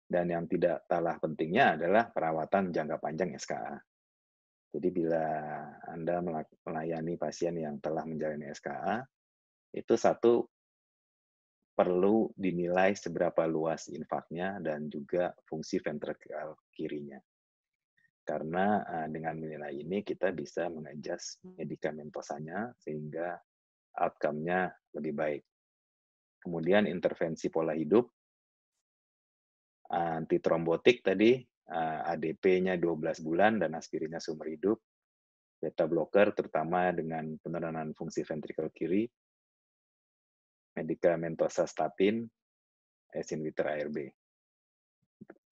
Speaker 2: Dan yang tidak kalah pentingnya adalah perawatan jangka panjang SKA. Jadi bila Anda melayani pasien yang telah menjalani SKA, itu satu perlu dinilai seberapa luas infaknya dan juga fungsi ventrikel kirinya karena eh, dengan menilai ini kita bisa mengejas medikamentosanya sehingga outcome-nya lebih baik. Kemudian intervensi pola hidup anti trombotik tadi eh, ADP-nya 12 bulan dan aspirinnya seumur hidup beta blocker terutama dengan penurunan fungsi ventrikel kiri medikamentosa statin inhibitor, ARB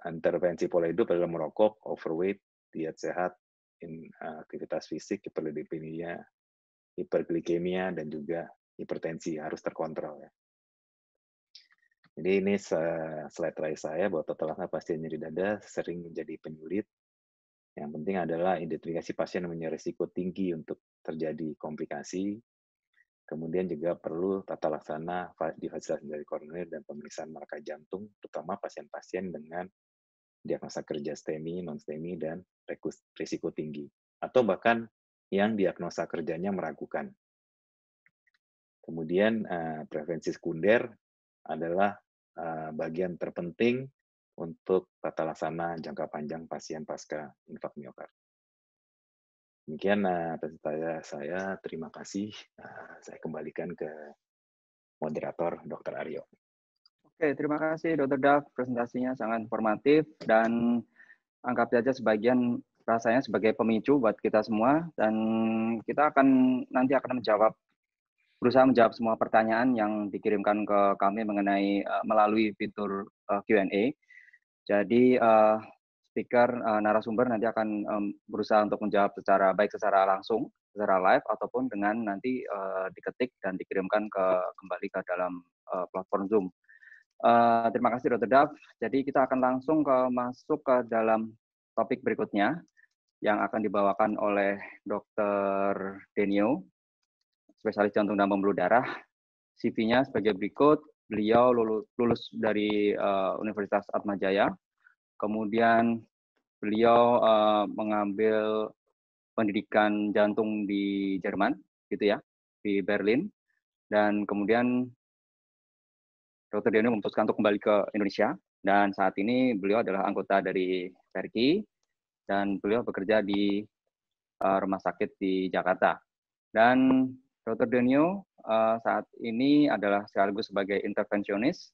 Speaker 2: intervensi pola hidup adalah merokok, overweight, diet sehat, in, uh, aktivitas fisik, hiperlipidemia, hiperglikemia, dan juga hipertensi harus terkontrol ya. Jadi ini slide terakhir saya bahwa total angka pasien nyeri dada sering menjadi penyulit. Yang penting adalah identifikasi pasien yang punya tinggi untuk terjadi komplikasi. Kemudian juga perlu tata laksana di fasilitas dari koroner dan pemeriksaan marka jantung, terutama pasien-pasien dengan diagnosa kerja STEMI, non-STEMI, dan risiko tinggi. Atau bahkan yang diagnosa kerjanya meragukan. Kemudian eh, prevensi sekunder adalah eh, bagian terpenting untuk tata laksana jangka panjang pasien pasca infak miokard. Demikian uh, saya. Terima kasih.
Speaker 1: saya kembalikan ke moderator Dr. Aryo. Oke, terima kasih Dr. Daf, Presentasinya sangat informatif dan anggap saja sebagian rasanya sebagai pemicu buat kita semua dan kita akan nanti akan menjawab berusaha menjawab semua pertanyaan yang dikirimkan ke kami mengenai uh, melalui fitur uh, eh, Q&A. Jadi uh, speaker uh, narasumber nanti akan um, berusaha untuk menjawab secara baik secara langsung, secara live ataupun dengan nanti uh, diketik dan dikirimkan ke kembali ke dalam uh, platform Zoom. Eh, terima kasih Dr. Daf. Jadi kita akan langsung ke, masuk ke dalam topik berikutnya yang akan dibawakan oleh Dr. Denio, spesialis jantung dan pembuluh darah. CV-nya sebagai berikut, beliau lulus, dari uh, Universitas Atmajaya, kemudian beliau uh, mengambil pendidikan jantung di Jerman, gitu ya, di Berlin, dan kemudian Dr. Diono memutuskan untuk kembali ke Indonesia dan saat ini beliau adalah anggota dari Perki dan beliau bekerja di uh, rumah sakit di Jakarta. Dan Dr. Denio uh, eh, saat ini adalah sekaligus sebagai intervensionis,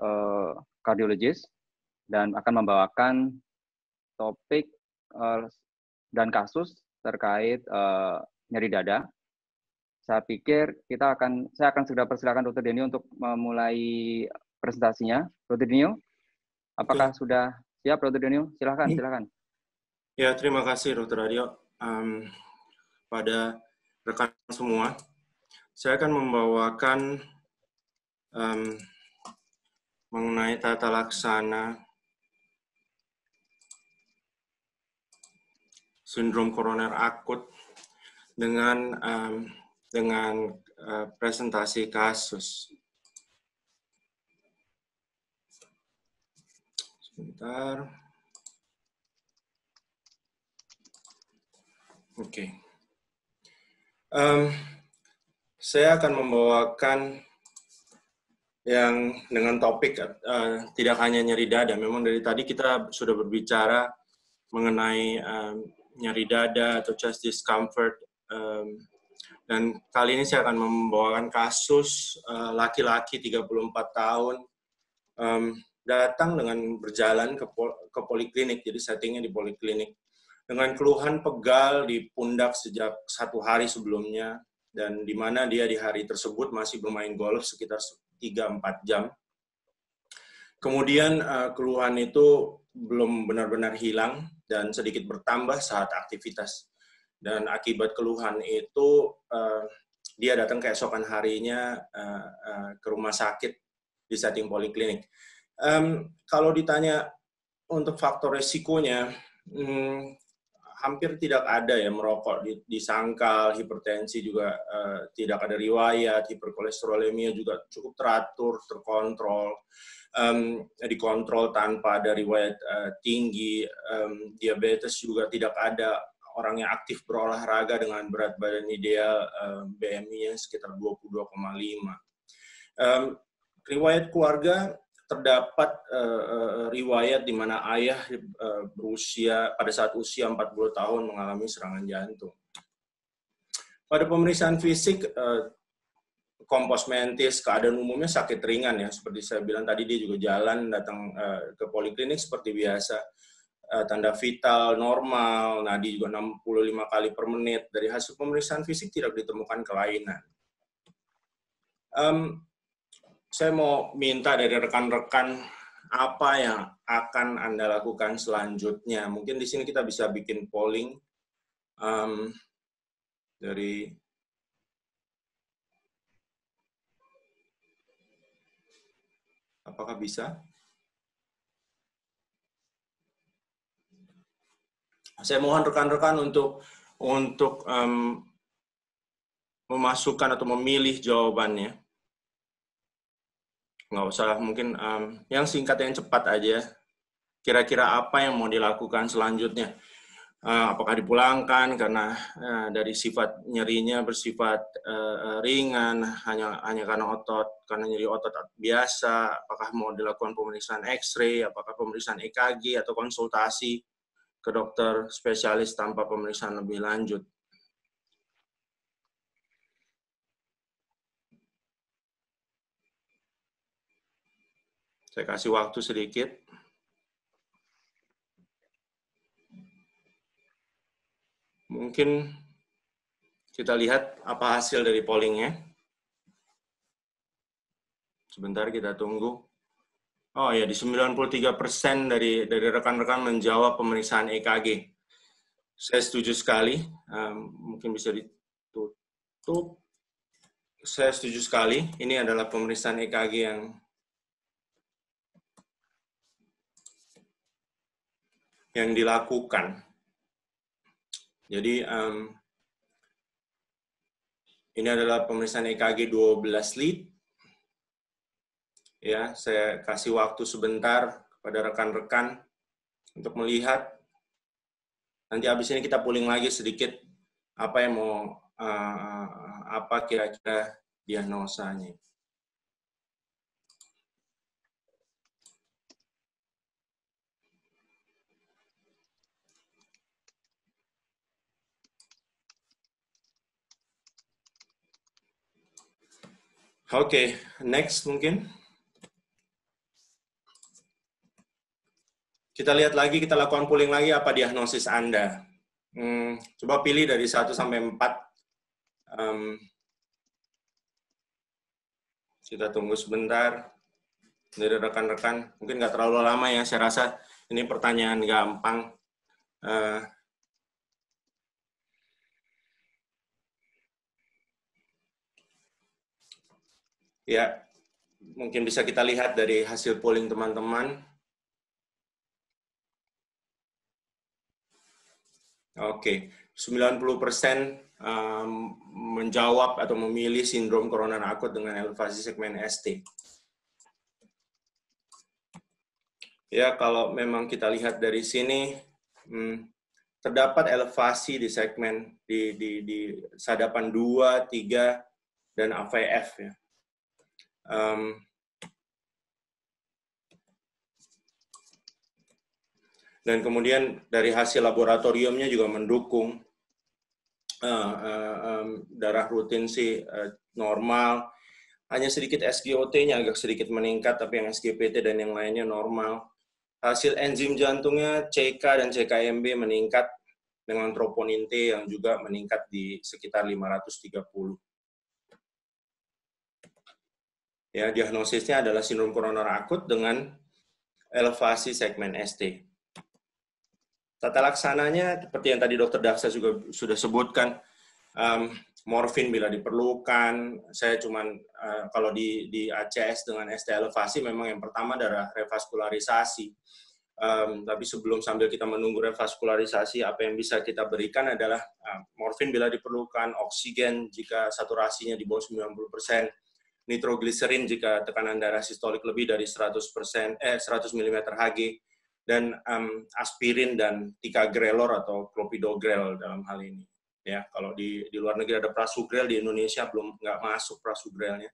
Speaker 1: uh, kardiologis, dan akan membawakan topik uh, dan kasus terkait uh, nyeri dada saya pikir kita akan saya akan segera persilakan Dr. Denio untuk memulai presentasinya. Dr. Denio, apakah Oke. sudah siap Dr. Denio? Silakan, silakan.
Speaker 3: Ya, terima kasih Dr. Aryo. Um, pada rekan semua, saya akan membawakan um, mengenai tata laksana sindrom koroner akut dengan um, dengan eh, presentasi kasus. Sebentar. Oke. Okay. Um, saya akan membawakan yang dengan topik uh, tidak hanya nyeri dada. Memang dari tadi kita sudah berbicara mengenai um, nyeri dada atau chest discomfort um, dan kali ini saya akan membawakan kasus eh, laki-laki uh, puluh empat 34 tahun um, datang dengan berjalan ke, pol ke poliklinik, jadi settingnya di poliklinik. Dengan keluhan pegal di pundak sejak satu hari sebelumnya, dan di mana dia di hari tersebut masih bermain golf sekitar 3-4 jam. Kemudian uh, keluhan itu belum benar-benar hilang dan sedikit bertambah saat aktivitas dan akibat keluhan itu uh, dia datang keesokan harinya uh, uh, ke rumah sakit di setting poliklinik. Um, kalau ditanya untuk faktor resikonya, um, hampir tidak ada ya merokok disangkal, hipertensi juga uh, tidak ada riwayat, hiperkolesterolemia juga cukup teratur, terkontrol, um, dikontrol tanpa ada riwayat uh, tinggi, um, diabetes juga tidak ada orang yang aktif berolahraga dengan berat badan ideal eh, BMI-nya sekitar 22,5. riwayat keluarga terdapat eh, riwayat di mana ayah eh, berusia pada saat usia 40 tahun mengalami serangan jantung. Pada pemeriksaan fisik kompos mentis keadaan umumnya sakit ringan ya seperti saya bilang tadi dia juga jalan datang ke poliklinik seperti biasa Eh, tanda vital normal, nadi juga 65 kali per menit. Dari hasil pemeriksaan fisik tidak ditemukan kelainan. Um, saya mau minta dari rekan-rekan apa yang akan Anda lakukan selanjutnya. Mungkin di sini kita bisa bikin polling um, dari apakah bisa? Saya mohon rekan-rekan untuk untuk um, memasukkan atau memilih jawabannya. Nggak usah, mungkin um, yang singkat yang cepat aja. Kira-kira apa yang mau dilakukan selanjutnya? Uh, apakah dipulangkan karena uh, dari sifat nyerinya bersifat uh, ringan hanya hanya karena otot karena nyeri otot biasa apakah mau dilakukan pemeriksaan X-ray apakah pemeriksaan EKG atau konsultasi ke dokter spesialis tanpa pemeriksaan lebih lanjut. Saya kasih waktu sedikit. Mungkin kita lihat apa hasil dari pollingnya. Sebentar kita tunggu. Oh ya, di 93 persen dari dari rekan-rekan menjawab pemeriksaan EKG. Saya setuju sekali. Um, mungkin bisa ditutup. Saya setuju sekali. Ini adalah pemeriksaan EKG yang yang dilakukan. Jadi um, ini adalah pemeriksaan EKG 12 lead ya saya kasih waktu sebentar kepada rekan-rekan untuk melihat nanti habis ini kita puling lagi sedikit apa yang mau eh, apa kira-kira diagnosanya Oke, okay, next mungkin. kita lihat lagi, kita lakukan pooling lagi apa diagnosis Anda. Hmm, coba pilih dari 1 sampai 4. Um, kita tunggu sebentar dari rekan-rekan. Mungkin nggak terlalu lama ya, saya rasa ini pertanyaan gampang. Uh, ya, mungkin bisa kita lihat dari hasil polling teman-teman. Oke, okay. 90% persen menjawab atau memilih sindrom koroner akut dengan elevasi segmen ST. Ya, kalau memang kita lihat dari sini, hmm, terdapat elevasi di segmen di, di, di sadapan 2, 3, dan AVF. Ya. Um, dan kemudian dari hasil laboratoriumnya juga mendukung uh, uh, um, darah rutin si uh, normal hanya sedikit SGOT-nya agak sedikit meningkat tapi yang SGPT dan yang lainnya normal hasil enzim jantungnya CK dan CKMB meningkat dengan troponin T yang juga meningkat di sekitar 530. Ya, diagnosisnya adalah sindrom koroner akut dengan elevasi segmen ST. Tata laksananya seperti yang tadi Dokter Daksa juga sudah sebutkan, um, morfin bila diperlukan. Saya cuman uh, kalau di di ACS dengan ST elevasi memang yang pertama adalah revaskularisasi. Um, tapi sebelum sambil kita menunggu revaskularisasi, apa yang bisa kita berikan adalah uh, morfin bila diperlukan, oksigen jika saturasinya di bawah 90%, nitroglycerin jika tekanan darah sistolik lebih dari 100%, eh 100 mm Hg, dan um, aspirin dan ticagrelor atau clopidogrel dalam hal ini. Ya, kalau di di luar negeri ada prasugrel di Indonesia belum nggak masuk prasugrelnya.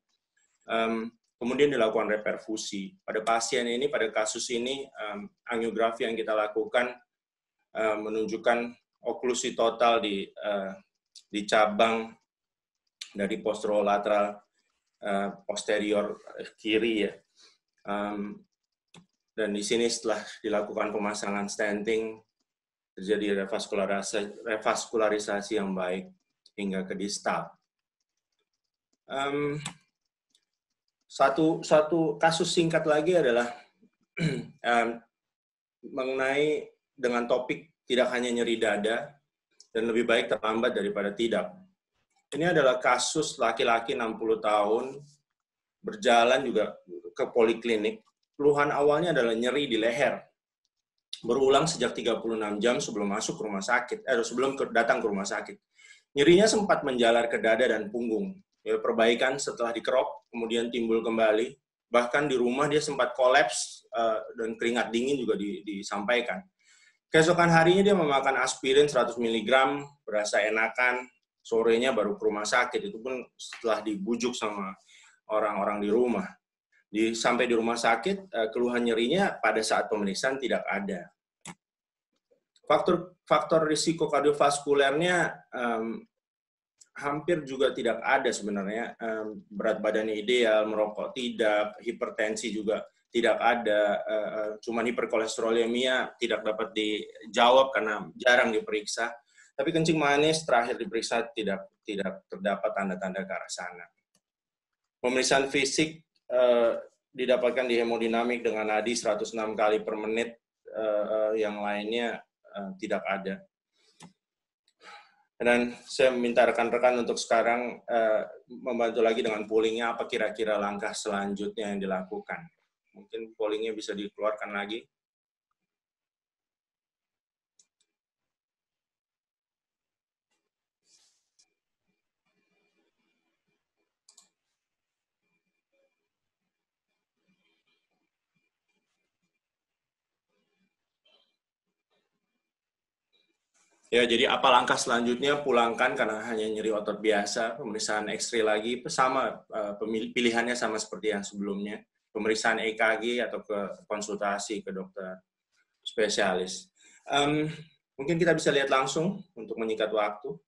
Speaker 3: Um, kemudian dilakukan reperfusi. Pada pasien ini, pada kasus ini, um, angiografi yang kita lakukan um, menunjukkan oklusi total di uh, di cabang dari posterolateral uh, posterior kiri ya. Um, dan di sini setelah dilakukan pemasangan stenting, terjadi revaskularisasi, revaskularisasi yang baik hingga ke distal. Um, satu, satu kasus singkat lagi adalah um, *clears throat* mengenai dengan topik tidak hanya nyeri dada dan lebih baik terlambat daripada tidak. Ini adalah kasus laki-laki 60 tahun berjalan juga ke poliklinik keluhan awalnya adalah nyeri di leher. Berulang sejak 36 jam sebelum masuk ke rumah sakit, eh, sebelum datang ke rumah sakit. Nyerinya sempat menjalar ke dada dan punggung. Ya, perbaikan setelah dikerok, kemudian timbul kembali. Bahkan di rumah dia sempat kolaps uh, dan keringat dingin juga di, disampaikan. Keesokan harinya dia memakan aspirin 100 mg, berasa enakan, sorenya baru ke rumah sakit. Itu pun setelah dibujuk sama orang-orang di rumah. Di, sampai di rumah sakit, eh, keluhan nyerinya pada saat pemeriksaan tidak ada. Faktor faktor risiko kardiovaskulernya um, hampir juga tidak ada sebenarnya. Um, berat badannya ideal, merokok tidak, hipertensi juga tidak ada, uh, cuman hiperkolesterolemia tidak dapat dijawab karena jarang diperiksa. Tapi kencing manis terakhir diperiksa tidak tidak terdapat tanda-tanda ke arah sana. Pemeriksaan fisik Eh, didapatkan di hemodinamik dengan nadi 106 kali per menit eh, eh, yang lainnya tidak ada. Dan saya minta rekan-rekan untuk sekarang membantu lagi dengan pollingnya apa kira-kira langkah selanjutnya yang dilakukan. Mungkin pollingnya bisa dikeluarkan lagi. Ya, jadi apa langkah selanjutnya pulangkan karena hanya nyeri otot biasa, pemeriksaan X-ray lagi sama eh, pilihannya sama seperti yang sebelumnya, pemeriksaan EKG atau ke konsultasi ke dokter spesialis. Um, mungkin kita bisa lihat langsung untuk menyikat waktu.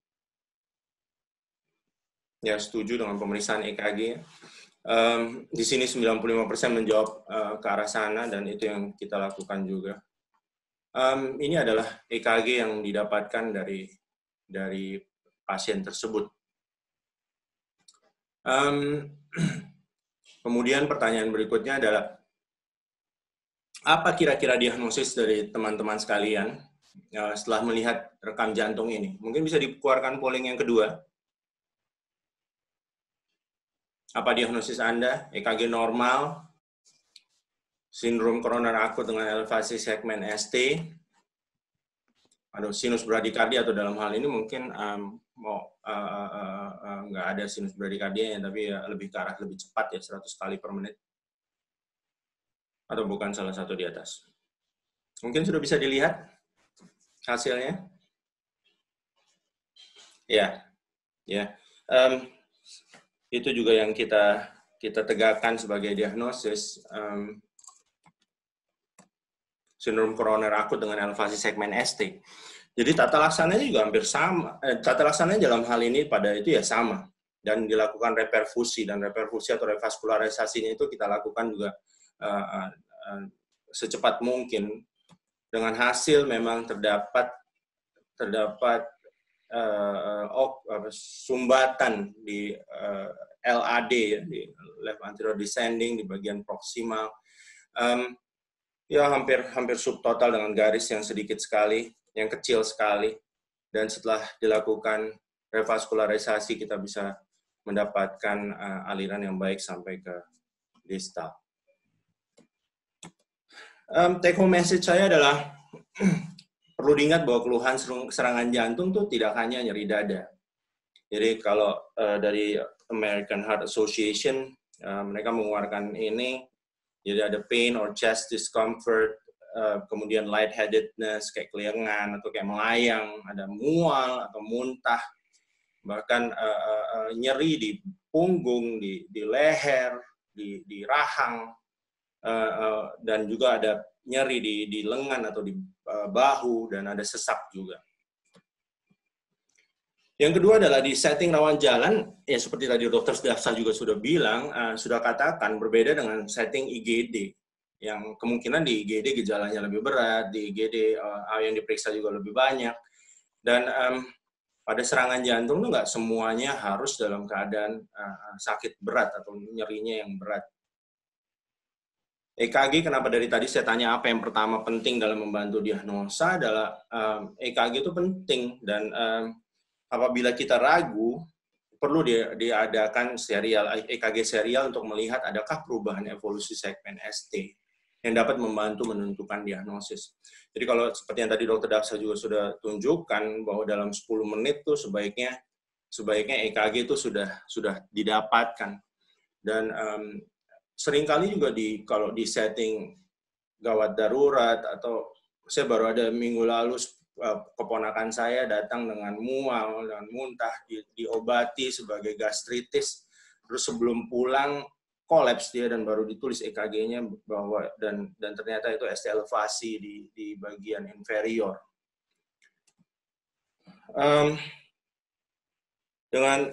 Speaker 3: Ya, setuju dengan pemeriksaan EKG. Um, ya. di sini 95% menjawab uh, ke arah sana dan itu yang kita lakukan juga. Um, ini adalah EKG yang didapatkan dari dari pasien tersebut. Um, *clears throat* kemudian pertanyaan berikutnya adalah apa kira-kira diagnosis dari teman-teman sekalian e, setelah melihat rekam jantung ini? Mungkin bisa dikeluarkan polling yang kedua. Apa diagnosis Anda? EKG normal, sindrom koroner akut dengan elevasi segmen ST ada sinus bradikardia atau dalam hal ini mungkin um, mau nggak uh, uh, uh, uh, nggak ada sinus bradikardia ya, tapi ya lebih ke arah lebih cepat ya 100 kali per menit atau bukan salah satu di atas. Mungkin sudah bisa dilihat hasilnya. Ya, ya. Um, itu juga yang kita kita tegakkan sebagai diagnosis. Um, sindrom koroner akut dengan elevasi segmen ST. Jadi tata laksananya juga hampir sama. Eh, tata laksananya dalam hal ini pada itu ya sama dan dilakukan reperfusi dan reperfusi atau revaskularisasinya itu kita lakukan juga uh, uh, secepat mungkin dengan hasil memang terdapat terdapat uh, ok, uh, sumbatan di uh, LAD ya, di left anterior descending di bagian proksimal um, ya hampir hampir subtotal dengan garis yang sedikit sekali, yang kecil sekali. Dan setelah dilakukan revaskularisasi kita bisa mendapatkan uh, aliran yang baik sampai ke distal. Um, take home message saya adalah *clears throat* perlu diingat bahwa keluhan serangan jantung tuh tidak hanya nyeri dada. Jadi kalau uh, dari American Heart Association uh, mereka mengeluarkan ini jadi ada pain or chest discomfort uh, kemudian lightheadedness kayak kelengan atau kayak melayang ada mual atau muntah bahkan uh, uh, nyeri di punggung di, di leher di, di rahang uh, uh, dan juga ada nyeri di, di lengan atau di uh, bahu dan ada sesak juga yang kedua adalah di setting rawan jalan, ya seperti tadi dokter Dafsa juga sudah bilang, uh, sudah katakan berbeda dengan setting IGD yang kemungkinan di IGD gejalanya lebih berat, di IGD uh, eh, yang diperiksa juga lebih banyak. Dan um, pada serangan jantung itu nggak semuanya harus dalam keadaan uh, sakit berat atau nyerinya yang berat. EKG kenapa dari tadi saya tanya apa yang pertama penting dalam membantu diagnosa adalah um, EKG itu penting dan um, apabila kita ragu, perlu di, diadakan serial EKG serial untuk melihat adakah perubahan evolusi segmen ST yang dapat membantu menentukan diagnosis. Jadi kalau seperti yang tadi dokter Daksa juga sudah tunjukkan bahwa dalam 10 menit tuh sebaiknya sebaiknya EKG itu sudah sudah didapatkan dan um, seringkali juga di kalau di setting gawat darurat atau saya baru ada minggu lalu Eh, keponakan saya datang dengan mual dan muntah di, diobati sebagai gastritis terus sebelum pulang kolaps dia dan baru ditulis EKG-nya bahwa dan dan ternyata itu ST elevasi di di bagian inferior um, dengan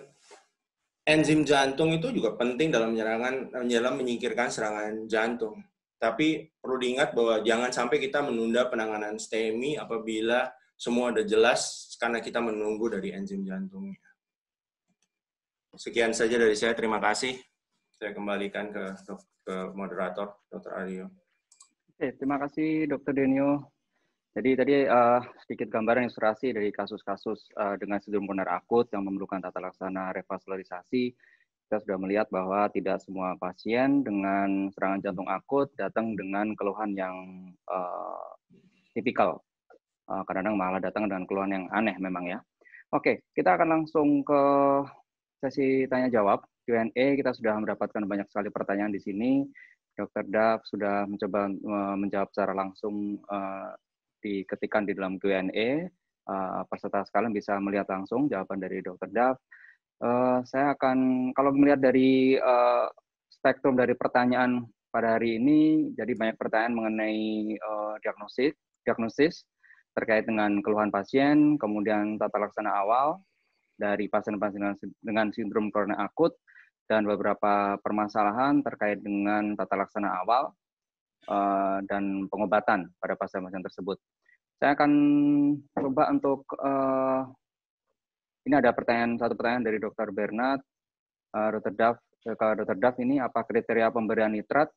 Speaker 3: enzim jantung itu juga penting dalam menyerangan dalam menyingkirkan serangan jantung tapi perlu diingat bahwa jangan sampai kita menunda penanganan STEMI apabila semua ada jelas karena kita menunggu dari enzim jantungnya. Sekian saja dari saya. Terima kasih. Saya kembalikan ke, ke moderator,
Speaker 1: Dr. Aryo. Oke, terima kasih Dr. Denio. Jadi tadi uh, sedikit gambaran ilustrasi dari kasus-kasus uh, dengan sindrom koroner akut yang memerlukan tata laksana revaskularisasi kita sudah melihat bahwa tidak semua pasien dengan serangan jantung akut datang dengan keluhan yang uh, tipikal. Uh, kadang-kadang malah datang dengan keluhan yang aneh memang ya. Oke, kita akan langsung ke sesi tanya jawab Q&A. Kita sudah mendapatkan banyak sekali pertanyaan di sini. Dokter Daf sudah mencoba eh, menjawab secara langsung uh, diketikan di dalam Q&A. Uh, peserta sekalian bisa melihat langsung jawaban dari Dokter Daf. Eh, saya akan kalau melihat dari uh, spektrum dari pertanyaan pada hari ini, jadi banyak pertanyaan mengenai uh, diagnosis, diagnosis terkait dengan keluhan pasien, kemudian tata laksana awal dari pasien-pasien dengan, sindrom korona akut dan beberapa permasalahan terkait dengan tata laksana awal uh, dan pengobatan pada pasien-pasien tersebut. Saya akan coba untuk uh, ini ada pertanyaan satu pertanyaan dari Dr. Bernard eh, eh, kalau Dr. Rotterdam ini apa kriteria pemberian nitrat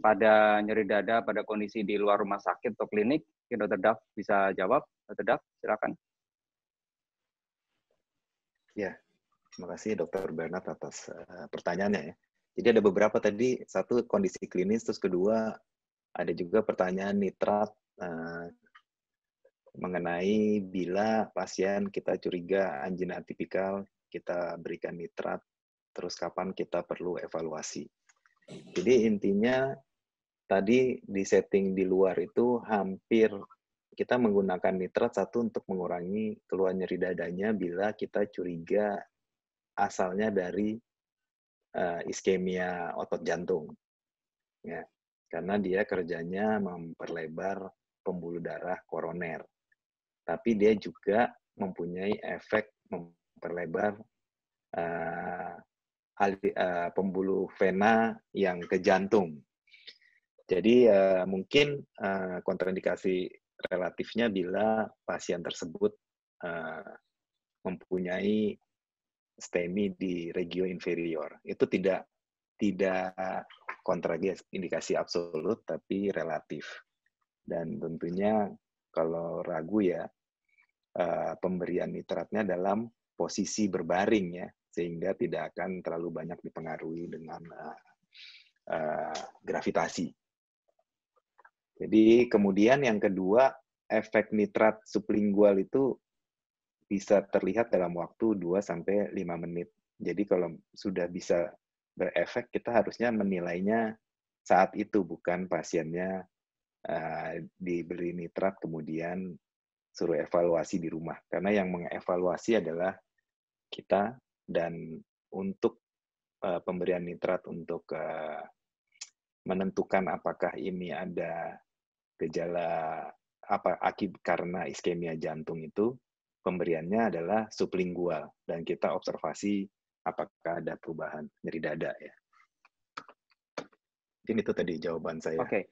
Speaker 1: pada nyeri dada pada kondisi di luar rumah sakit atau klinik? Mungkin Dr. Daf bisa jawab. Dr. Daf, silakan.
Speaker 2: Ya, terima kasih Dr. Bernard atas uh, pertanyaannya ya. Jadi ada beberapa tadi, satu kondisi klinis, terus kedua ada juga pertanyaan nitrat uh, mengenai bila pasien kita curiga angina atipikal kita berikan nitrat, terus kapan kita perlu evaluasi. Jadi intinya tadi di setting di luar itu hampir kita menggunakan nitrat satu untuk mengurangi keluhan nyeri dadanya bila kita curiga asalnya dari uh, iskemia otot jantung. Ya, karena dia kerjanya memperlebar pembuluh darah koroner tapi dia juga mempunyai efek memperlebar uh, uh, pembuluh vena yang ke jantung. Jadi uh, mungkin uh, kontraindikasi relatifnya bila pasien tersebut uh, mempunyai STEMI di regio inferior. Itu tidak tidak kontraindikasi absolut tapi relatif. Dan tentunya kalau ragu ya uh, pemberian nitratnya dalam posisi berbaring ya sehingga tidak akan terlalu banyak dipengaruhi dengan uh, uh, gravitasi. Jadi kemudian yang kedua efek nitrat sublingual itu bisa terlihat dalam waktu 2 sampai 5 menit. Jadi kalau sudah bisa berefek kita harusnya menilainya saat itu bukan pasiennya Eh, diberi nitrat kemudian suruh evaluasi di rumah karena yang mengevaluasi adalah kita dan untuk uh, pemberian nitrat untuk uh, menentukan apakah ini ada gejala apa akib karena iskemia jantung itu pemberiannya adalah sublingual dan kita observasi apakah
Speaker 1: ada perubahan nyeri dada ya. Ini itu tadi jawaban saya. Oke. Okay.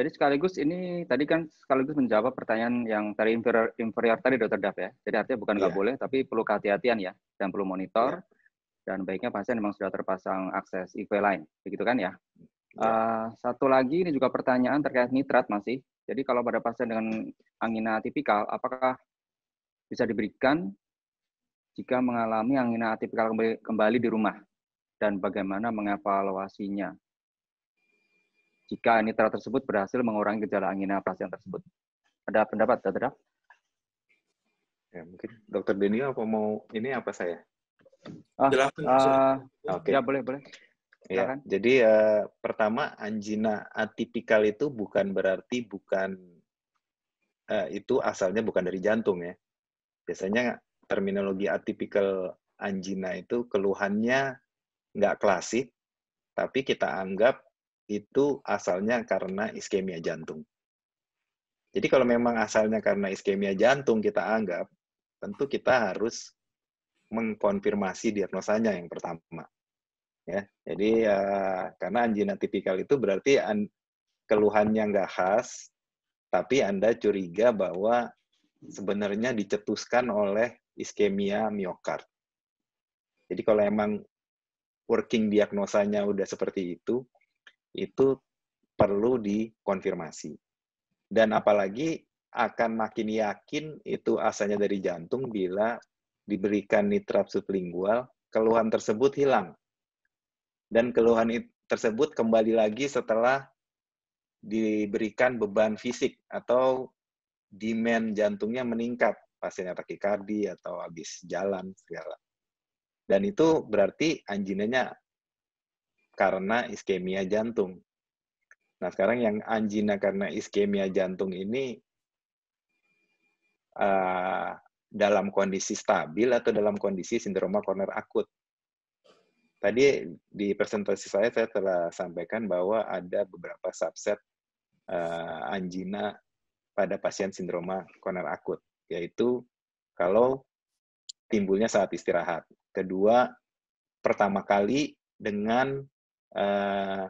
Speaker 1: Jadi sekaligus ini tadi kan sekaligus menjawab pertanyaan yang dari inferior, inferior tadi dokter Daf ya. Jadi artinya bukan nggak yeah. boleh, tapi perlu kehati-hatian ya dan perlu monitor. Yeah. Dan baiknya pasien memang sudah terpasang akses IV line, begitu kan ya? Yeah. Iya. Uh, satu lagi ini juga pertanyaan terkait nitrat masih. Jadi kalau pada pasien dengan angina tipikal, apakah bisa diberikan jika mengalami angina atipikal kembali, kembali di rumah dan bagaimana mengevaluasinya? jika nitra tersebut berhasil mengurangi gejala angina pasien tersebut. Ada pendapat, Dr. Ya, mungkin Dokter Denny apa mau ini apa saya? Ah, Uh,
Speaker 2: Oke. Okay. Ya boleh boleh. Ya, jadi uh, pertama angina atipikal itu bukan berarti bukan uh, itu asalnya bukan dari jantung ya. Biasanya terminologi atipikal angina itu keluhannya nggak klasik, tapi kita anggap itu asalnya karena iskemia jantung. Jadi kalau memang asalnya karena iskemia jantung kita anggap, tentu kita harus mengkonfirmasi diagnosanya yang pertama. Ya, jadi ya, karena angina tipikal itu berarti an keluhannya nggak khas, tapi Anda curiga bahwa sebenarnya dicetuskan oleh iskemia miokard. Jadi kalau emang working diagnosanya udah seperti itu, itu perlu dikonfirmasi. Dan apalagi akan makin yakin itu asalnya dari jantung bila diberikan nitrat sublingual, keluhan tersebut hilang. Dan keluhan tersebut kembali lagi setelah diberikan beban fisik atau demand jantungnya meningkat, pasiennya takikardi atau habis jalan segala. Dan itu berarti anjinanya karena iskemia jantung. Nah, sekarang yang angina karena iskemia jantung ini uh, dalam kondisi stabil atau dalam kondisi sindroma koroner akut. Tadi di presentasi saya saya telah sampaikan bahwa ada beberapa subset uh, angina pada pasien sindroma koroner akut, yaitu kalau timbulnya saat istirahat. Kedua, pertama kali dengan Eh,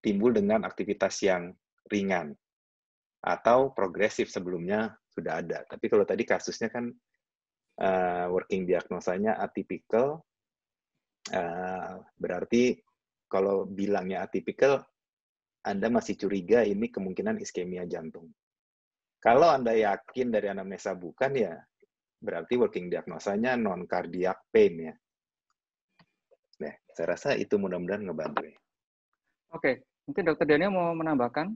Speaker 2: timbul dengan aktivitas yang ringan atau progresif sebelumnya sudah ada. Tapi kalau tadi kasusnya kan uh, working diagnosanya atypical, uh, berarti kalau bilangnya atypical, Anda masih curiga ini kemungkinan iskemia jantung. Kalau Anda yakin dari anamnesa bukan ya, berarti working diagnosanya non-cardiac pain ya.
Speaker 1: Saya rasa itu mudah-mudahan ngebantu ya. Oke, okay. mungkin Dokter Daniel mau menambahkan?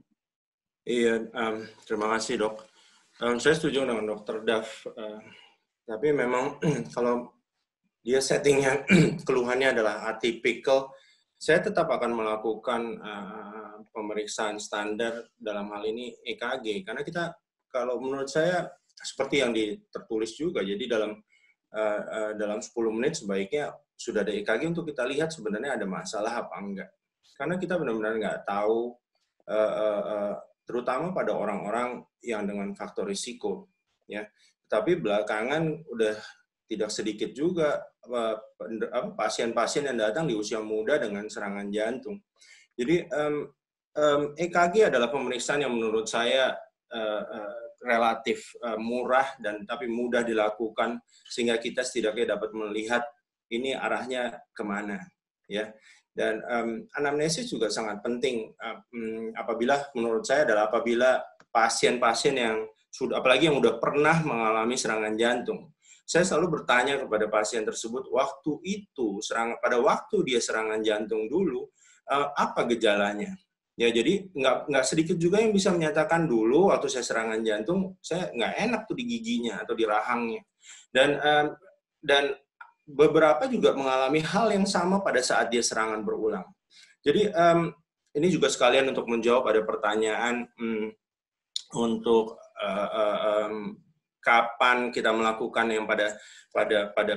Speaker 3: Iya, um, terima kasih dok. Um, saya setuju dengan Dokter Daf, uh, tapi memang *clears throat* kalau dia settingnya *clears throat* keluhannya adalah atypical, saya tetap akan melakukan uh, pemeriksaan standar dalam hal ini EKG karena kita kalau menurut saya seperti yang tertulis juga, jadi dalam uh, uh, dalam 10 menit sebaiknya sudah ada EKG untuk kita lihat sebenarnya ada masalah apa enggak. Karena kita benar-benar nggak tahu, eh, eh, eh, terutama pada orang-orang yang dengan faktor risiko. ya. Tapi belakangan udah tidak sedikit juga pasien-pasien yang datang di usia muda dengan serangan jantung. Jadi EKG adalah pemeriksaan yang menurut saya relatif murah dan tapi mudah dilakukan sehingga kita setidaknya dapat melihat ini arahnya kemana ya dan um, anamnesis juga sangat penting um, apabila menurut saya adalah apabila pasien-pasien yang sudah apalagi yang sudah pernah mengalami serangan jantung saya selalu bertanya kepada pasien tersebut waktu itu serang pada waktu dia serangan jantung dulu uh, apa gejalanya ya jadi nggak nggak sedikit juga yang bisa menyatakan dulu waktu saya serangan jantung saya nggak enak tuh di giginya atau di rahangnya dan um, dan beberapa juga mengalami hal yang sama pada saat dia serangan berulang. Jadi um, ini juga sekalian untuk menjawab ada pertanyaan um, untuk uh, uh, um, kapan kita melakukan yang pada pada pada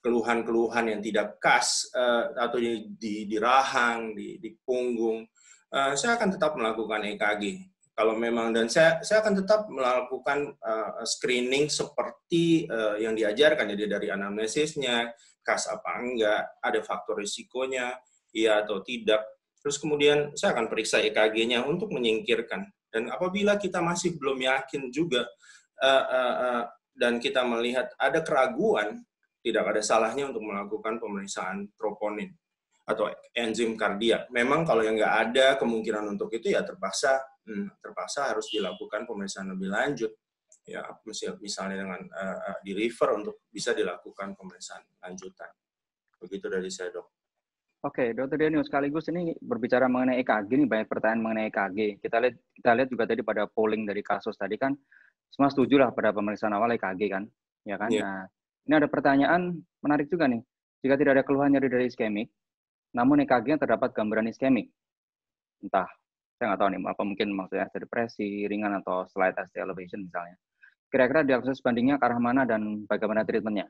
Speaker 3: keluhan-keluhan yang tidak khas uh, atau di, di, rahang, di, di punggung, uh, saya akan tetap melakukan EKG kalau memang dan saya saya akan tetap melakukan uh, screening seperti uh, yang diajarkan jadi dari anamnesisnya kas apa enggak ada faktor risikonya iya atau tidak terus kemudian saya akan periksa EKG-nya untuk menyingkirkan dan apabila kita masih belum yakin juga uh, uh, uh, dan kita melihat ada keraguan tidak ada salahnya untuk melakukan pemeriksaan troponin atau enzim kardiak. Memang kalau yang nggak ada kemungkinan untuk itu ya terpaksa Hmm, terpaksa harus dilakukan pemeriksaan lebih lanjut ya misalnya dengan uh, di refer untuk bisa dilakukan pemeriksaan lanjutan begitu dari saya dok.
Speaker 1: Oke, okay, Dokter Daniel, sekaligus ini berbicara mengenai EKG ini banyak pertanyaan mengenai EKG. Kita lihat kita lihat juga tadi pada polling dari kasus tadi kan semua setuju lah pada pemeriksaan awal EKG kan, ya kan. Yeah. Nah, ini ada pertanyaan menarik juga nih. Jika tidak ada keluhan nyeri dari iskemik, namun EKG-nya terdapat gambaran iskemik, entah saya nggak tahu nih apa mungkin maksudnya ada depresi ringan atau slight ST elevation misalnya kira-kira diagnosis bandingnya ke arah mana dan bagaimana treatmentnya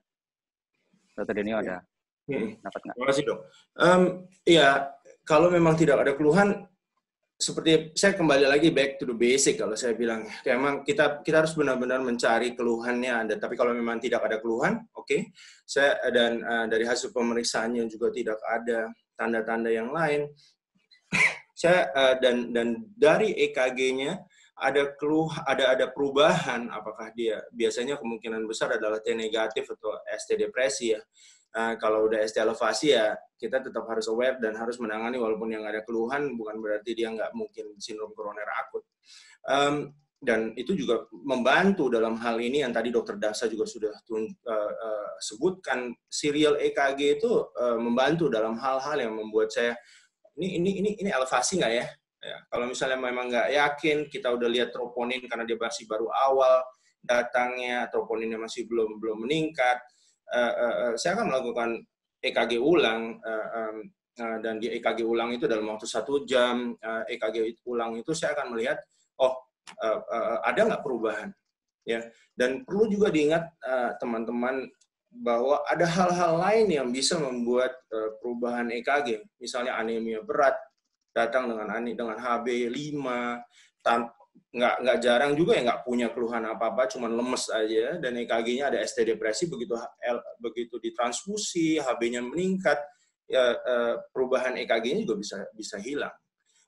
Speaker 1: dokter Denio iya. ada hmm. Iya. dapat nggak terima kasih dok
Speaker 3: um, ya
Speaker 1: kalau memang tidak ada keluhan seperti
Speaker 3: saya kembali lagi back to the basic kalau saya bilang kayak memang kita kita harus benar-benar mencari keluhannya anda tapi kalau memang tidak ada keluhan oke okay. saya dan uh, dari hasil pemeriksaannya juga tidak ada tanda-tanda yang lain saya uh, dan dan dari EKG-nya ada keluh ada ada perubahan apakah dia biasanya kemungkinan besar adalah T negatif atau ST depresi ya Uh, kalau udah ST elevasi ya kita tetap harus aware dan harus menangani walaupun yang ada keluhan bukan berarti dia nggak mungkin sindrom koroner akut um, dan itu juga membantu dalam hal ini yang tadi dokter Dasa juga sudah tun, uh, uh, sebutkan serial EKG itu uh, membantu dalam hal-hal yang membuat saya ini ini ini ini elevasi nggak ya? ya? Kalau misalnya memang nggak yakin, kita udah lihat troponin karena dia masih baru awal datangnya, troponinnya masih belum belum meningkat. Uh, uh, uh, saya akan melakukan EKG ulang uh, um, uh, dan di EKG ulang itu dalam waktu satu jam uh, EKG ulang itu saya akan melihat oh uh, uh, ada nggak perubahan ya dan perlu juga diingat teman-teman uh, teman -teman, bahwa ada hal-hal lain yang bisa membuat eh, perubahan EKG, misalnya anemia berat datang dengan dengan HB5, nggak nggak jarang juga yang nggak punya keluhan apa apa cuman lemes aja dan EKG-nya ada ST depresi begitu L, begitu ditransfusi HB-nya meningkat ya eh, perubahan EKG-nya juga bisa bisa hilang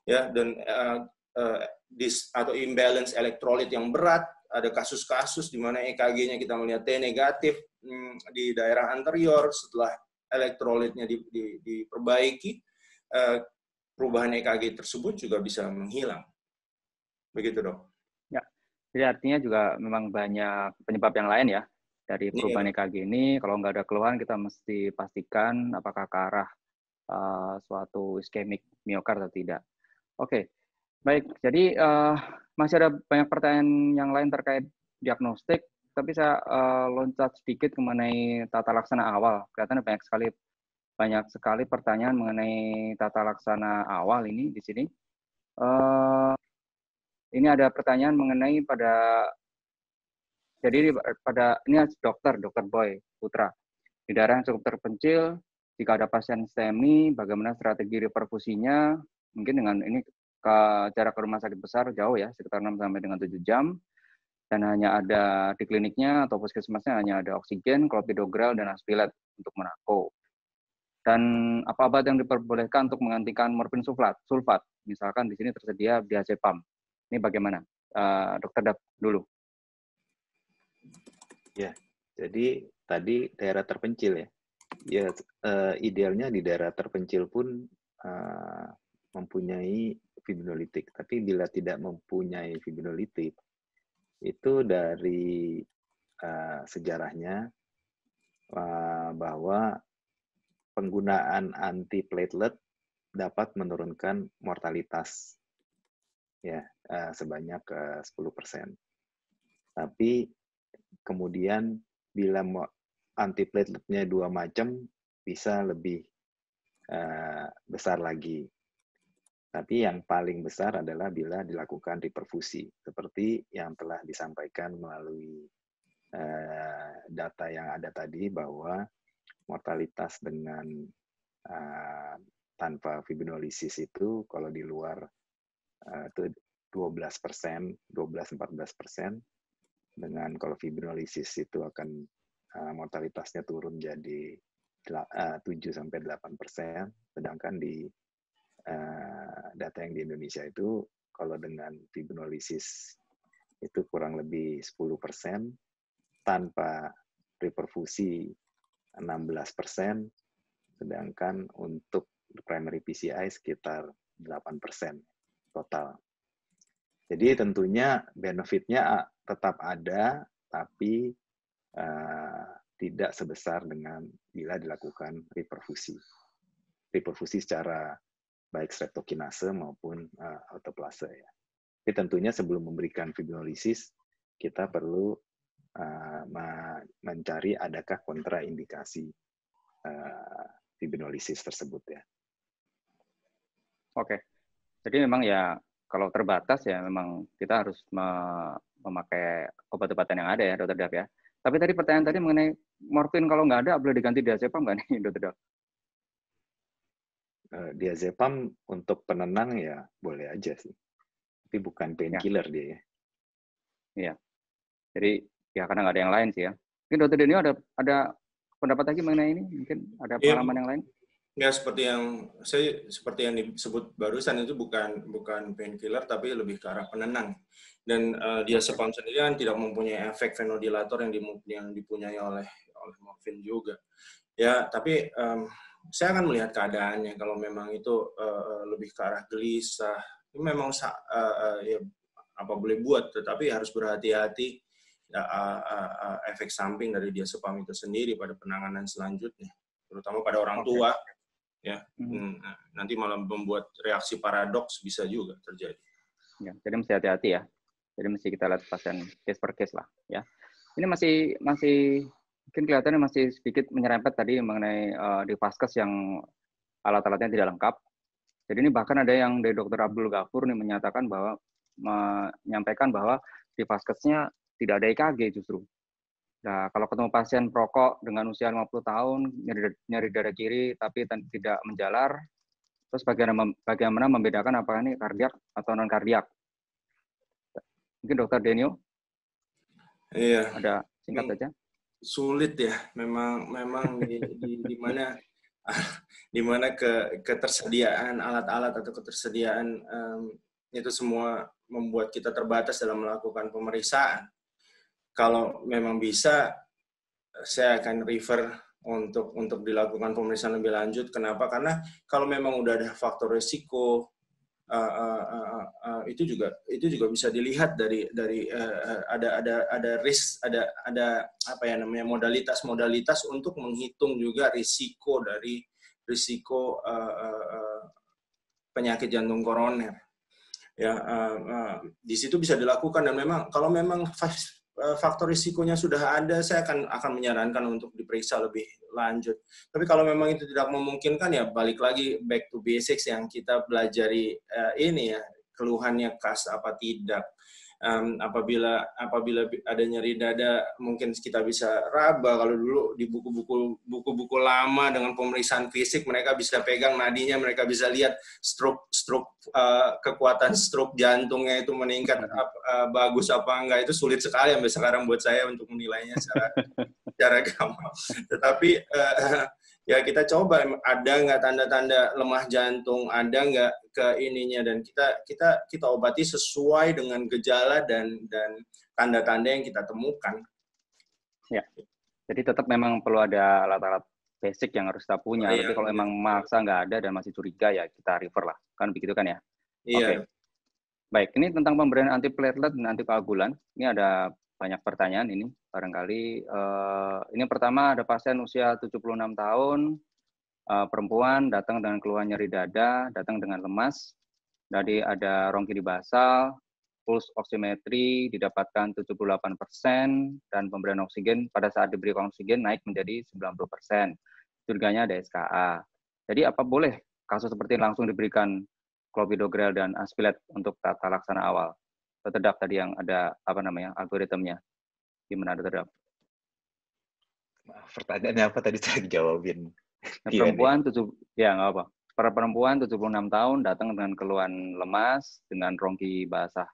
Speaker 3: ya dan uh, uh, dis atau imbalance elektrolit yang berat ada kasus-kasus di mana EKG-nya kita melihat T negatif hmm, di daerah anterior setelah elektrolitnya di, di, diperbaiki eh, perubahan EKG tersebut juga bisa menghilang begitu dok
Speaker 1: ya jadi artinya juga memang banyak penyebab yang lain ya dari iya. perubahan yeah. EKG ini kalau nggak ada keluhan kita mesti pastikan apakah ke arah uh, suatu iskemik miokard atau tidak oke Baik, jadi uh, masih ada banyak pertanyaan yang lain terkait diagnostik, tapi saya uh, loncat sedikit mengenai tata laksana awal. Kelihatannya banyak sekali banyak sekali pertanyaan mengenai tata laksana awal ini di sini. Uh, ini ada pertanyaan mengenai pada jadi pada ini dokter dokter Boy Putra di daerah yang cukup terpencil jika ada pasien semi bagaimana strategi reperfusinya? Mungkin dengan ini ke jarak ke rumah sakit besar jauh ya, sekitar 6 sampai dengan 7 jam. Dan hanya ada di kliniknya atau puskesmasnya hanya ada oksigen, klopidogrel, dan aspilat untuk menako. Dan apa obat yang diperbolehkan untuk menggantikan morfin sulfat? Sulfat, misalkan di sini tersedia diazepam. Ini bagaimana, eh, dokter Dap dulu?
Speaker 2: Ya, jadi tadi daerah terpencil ya. Ya, eh, idealnya di daerah terpencil pun eh, mempunyai fibrinolitik. Tapi bila tidak mempunyai fibrinolitik, itu dari uh, sejarahnya uh, bahwa penggunaan antiplatelet dapat menurunkan mortalitas ya uh, sebanyak uh, 10%. Tapi kemudian bila antiplateletnya dua macam bisa lebih uh, besar lagi tapi yang paling besar adalah bila dilakukan reperfusi, seperti yang telah disampaikan melalui eh, data yang ada tadi bahwa mortalitas dengan eh, tanpa fibrinolisis itu kalau di luar eh, itu dua 12 persen, 12-14 persen, dengan kalau fibrinolisis itu akan mortalitasnya turun jadi 7 sampai 8 persen, sedangkan di Eh, data yang di Indonesia itu kalau dengan fibrinolisis itu kurang lebih 10%, tanpa reperfusi 16%, sedangkan untuk primary PCI sekitar 8% total. Jadi tentunya benefitnya eh, tetap ada, tapi uh, tidak sebesar dengan bila dilakukan reperfusi. Reperfusi secara baik streptokinase maupun uh, autoplase ya. Tapi tentunya sebelum memberikan fibrinolisis kita perlu uh, mencari adakah kontraindikasi uh, eh, fibrinolisis
Speaker 1: tersebut ya. Oke. Jadi memang ya kalau terbatas ya memang kita harus memakai obat-obatan yang ada ya dokter Dap ya. Tapi tadi pertanyaan tadi mengenai morfin kalau nggak ada boleh diganti diazepam nggak nih *laughs* dokter Dap? Eh, diazepam untuk penenang ya boleh aja sih. Tapi bukan ya. painkiller ya. dia ya. Iya. Jadi ya karena nggak ada yang lain sih ya. Mungkin dokter Denio ada ada pendapat lagi mengenai ini? Mungkin ada iya. pengalaman ya, yang lain?
Speaker 3: Ya seperti yang saya seperti yang disebut barusan itu bukan bukan painkiller tapi lebih ke arah penenang. Dan uh, eh, diazepam sendiri kan tidak mempunyai efek venodilator yang, dipunyai, yang dipunyai oleh oleh morfin juga. Ya, tapi um, saya akan melihat keadaannya kalau memang itu uh, lebih ke arah gelisah itu memang uh, uh, ya, apa boleh buat tetapi harus berhati-hati uh, uh, uh, efek samping dari dia sepam itu sendiri pada penanganan selanjutnya terutama pada orang okay. tua ya mm-hmm. nanti malah membuat reaksi paradoks bisa juga terjadi
Speaker 1: ya, jadi mesti hati-hati ya jadi mesti kita lihat pasien case per case lah ya ini masih masih Mungkin kelihatannya masih sedikit menyerempet tadi mengenai uh, di Vaskes yang alat-alatnya tidak lengkap. Jadi ini bahkan ada yang dari Dr. Abdul Ghafur nih menyatakan bahwa menyampaikan bahwa di Vaskesnya tidak ada EKG justru. Nah, kalau ketemu pasien perokok dengan usia 50 tahun, nyeri, nyeri dada kiri tapi tidak menjalar, terus bagaimana, bagaimana membedakan apakah ini kardiak atau non kardiak? Mungkin dokter Daniel?
Speaker 3: Iya. Ada singkat hmm. saja sulit ya memang memang di, di, di mana *laughs* di mana ke ketersediaan alat-alat atau ketersediaan um, itu semua membuat kita terbatas dalam melakukan pemeriksaan. Kalau memang bisa, saya akan refer untuk untuk dilakukan pemeriksaan lebih lanjut. Kenapa? Karena kalau memang udah ada faktor risiko, uh, uh, uh, uh, itu juga itu juga bisa dilihat dari dari uh, ada ada ada risk ada ada apa ya namanya modalitas modalitas untuk menghitung juga risiko dari risiko uh, uh, penyakit jantung koroner ya uh, uh, di situ bisa dilakukan dan memang kalau memang Eh, faktor risikonya sudah ada, saya akan akan menyarankan untuk diperiksa lebih lanjut. Tapi kalau memang itu tidak memungkinkan ya balik lagi back to basics yang kita belajari uh, eh, ini ya keluhannya khas apa tidak um, apabila apabila ada nyeri dada mungkin kita bisa raba kalau dulu di buku-buku buku-buku lama dengan pemeriksaan fisik mereka bisa pegang nadinya mereka bisa lihat stroke stroke uh, kekuatan stroke jantungnya itu meningkat uh, bagus apa enggak itu sulit sekali sampai sekarang buat saya untuk menilainya secara *laughs* secara gampang tetapi uh, ya kita coba ada nggak tanda-tanda lemah jantung ada nggak ke ininya dan kita kita kita obati sesuai dengan gejala dan dan tanda-tanda yang kita temukan
Speaker 1: ya jadi tetap memang perlu ada alat-alat basic yang harus kita punya. Iya. Tapi kalau iya. memang maksa nggak ada dan masih curiga ya kita refer lah. Kan begitu kan ya? Iya. Okay. Baik, ini tentang pemberian antiplatelet dan antikoagulan. Ini ada banyak pertanyaan ini barangkali uh, ini pertama ada pasien usia 76 tahun uh, perempuan datang dengan keluhan nyeri dada datang dengan lemas tadi ada rongki di basal puls oximetri didapatkan 78% dan pemberian oksigen pada saat diberi oksigen naik menjadi 90%. Curiganya ada SKA. Jadi apa boleh kasus seperti ini langsung diberikan klopidogrel dan aspilet untuk tata laksana awal? terdak tadi yang ada apa namanya algoritmnya gimana terdak nah, pertanyaannya apa tadi saya jawabin nah, ya? ya, perempuan tujuh ya nggak apa para perempuan 76 tahun datang dengan keluhan lemas dengan rongki basah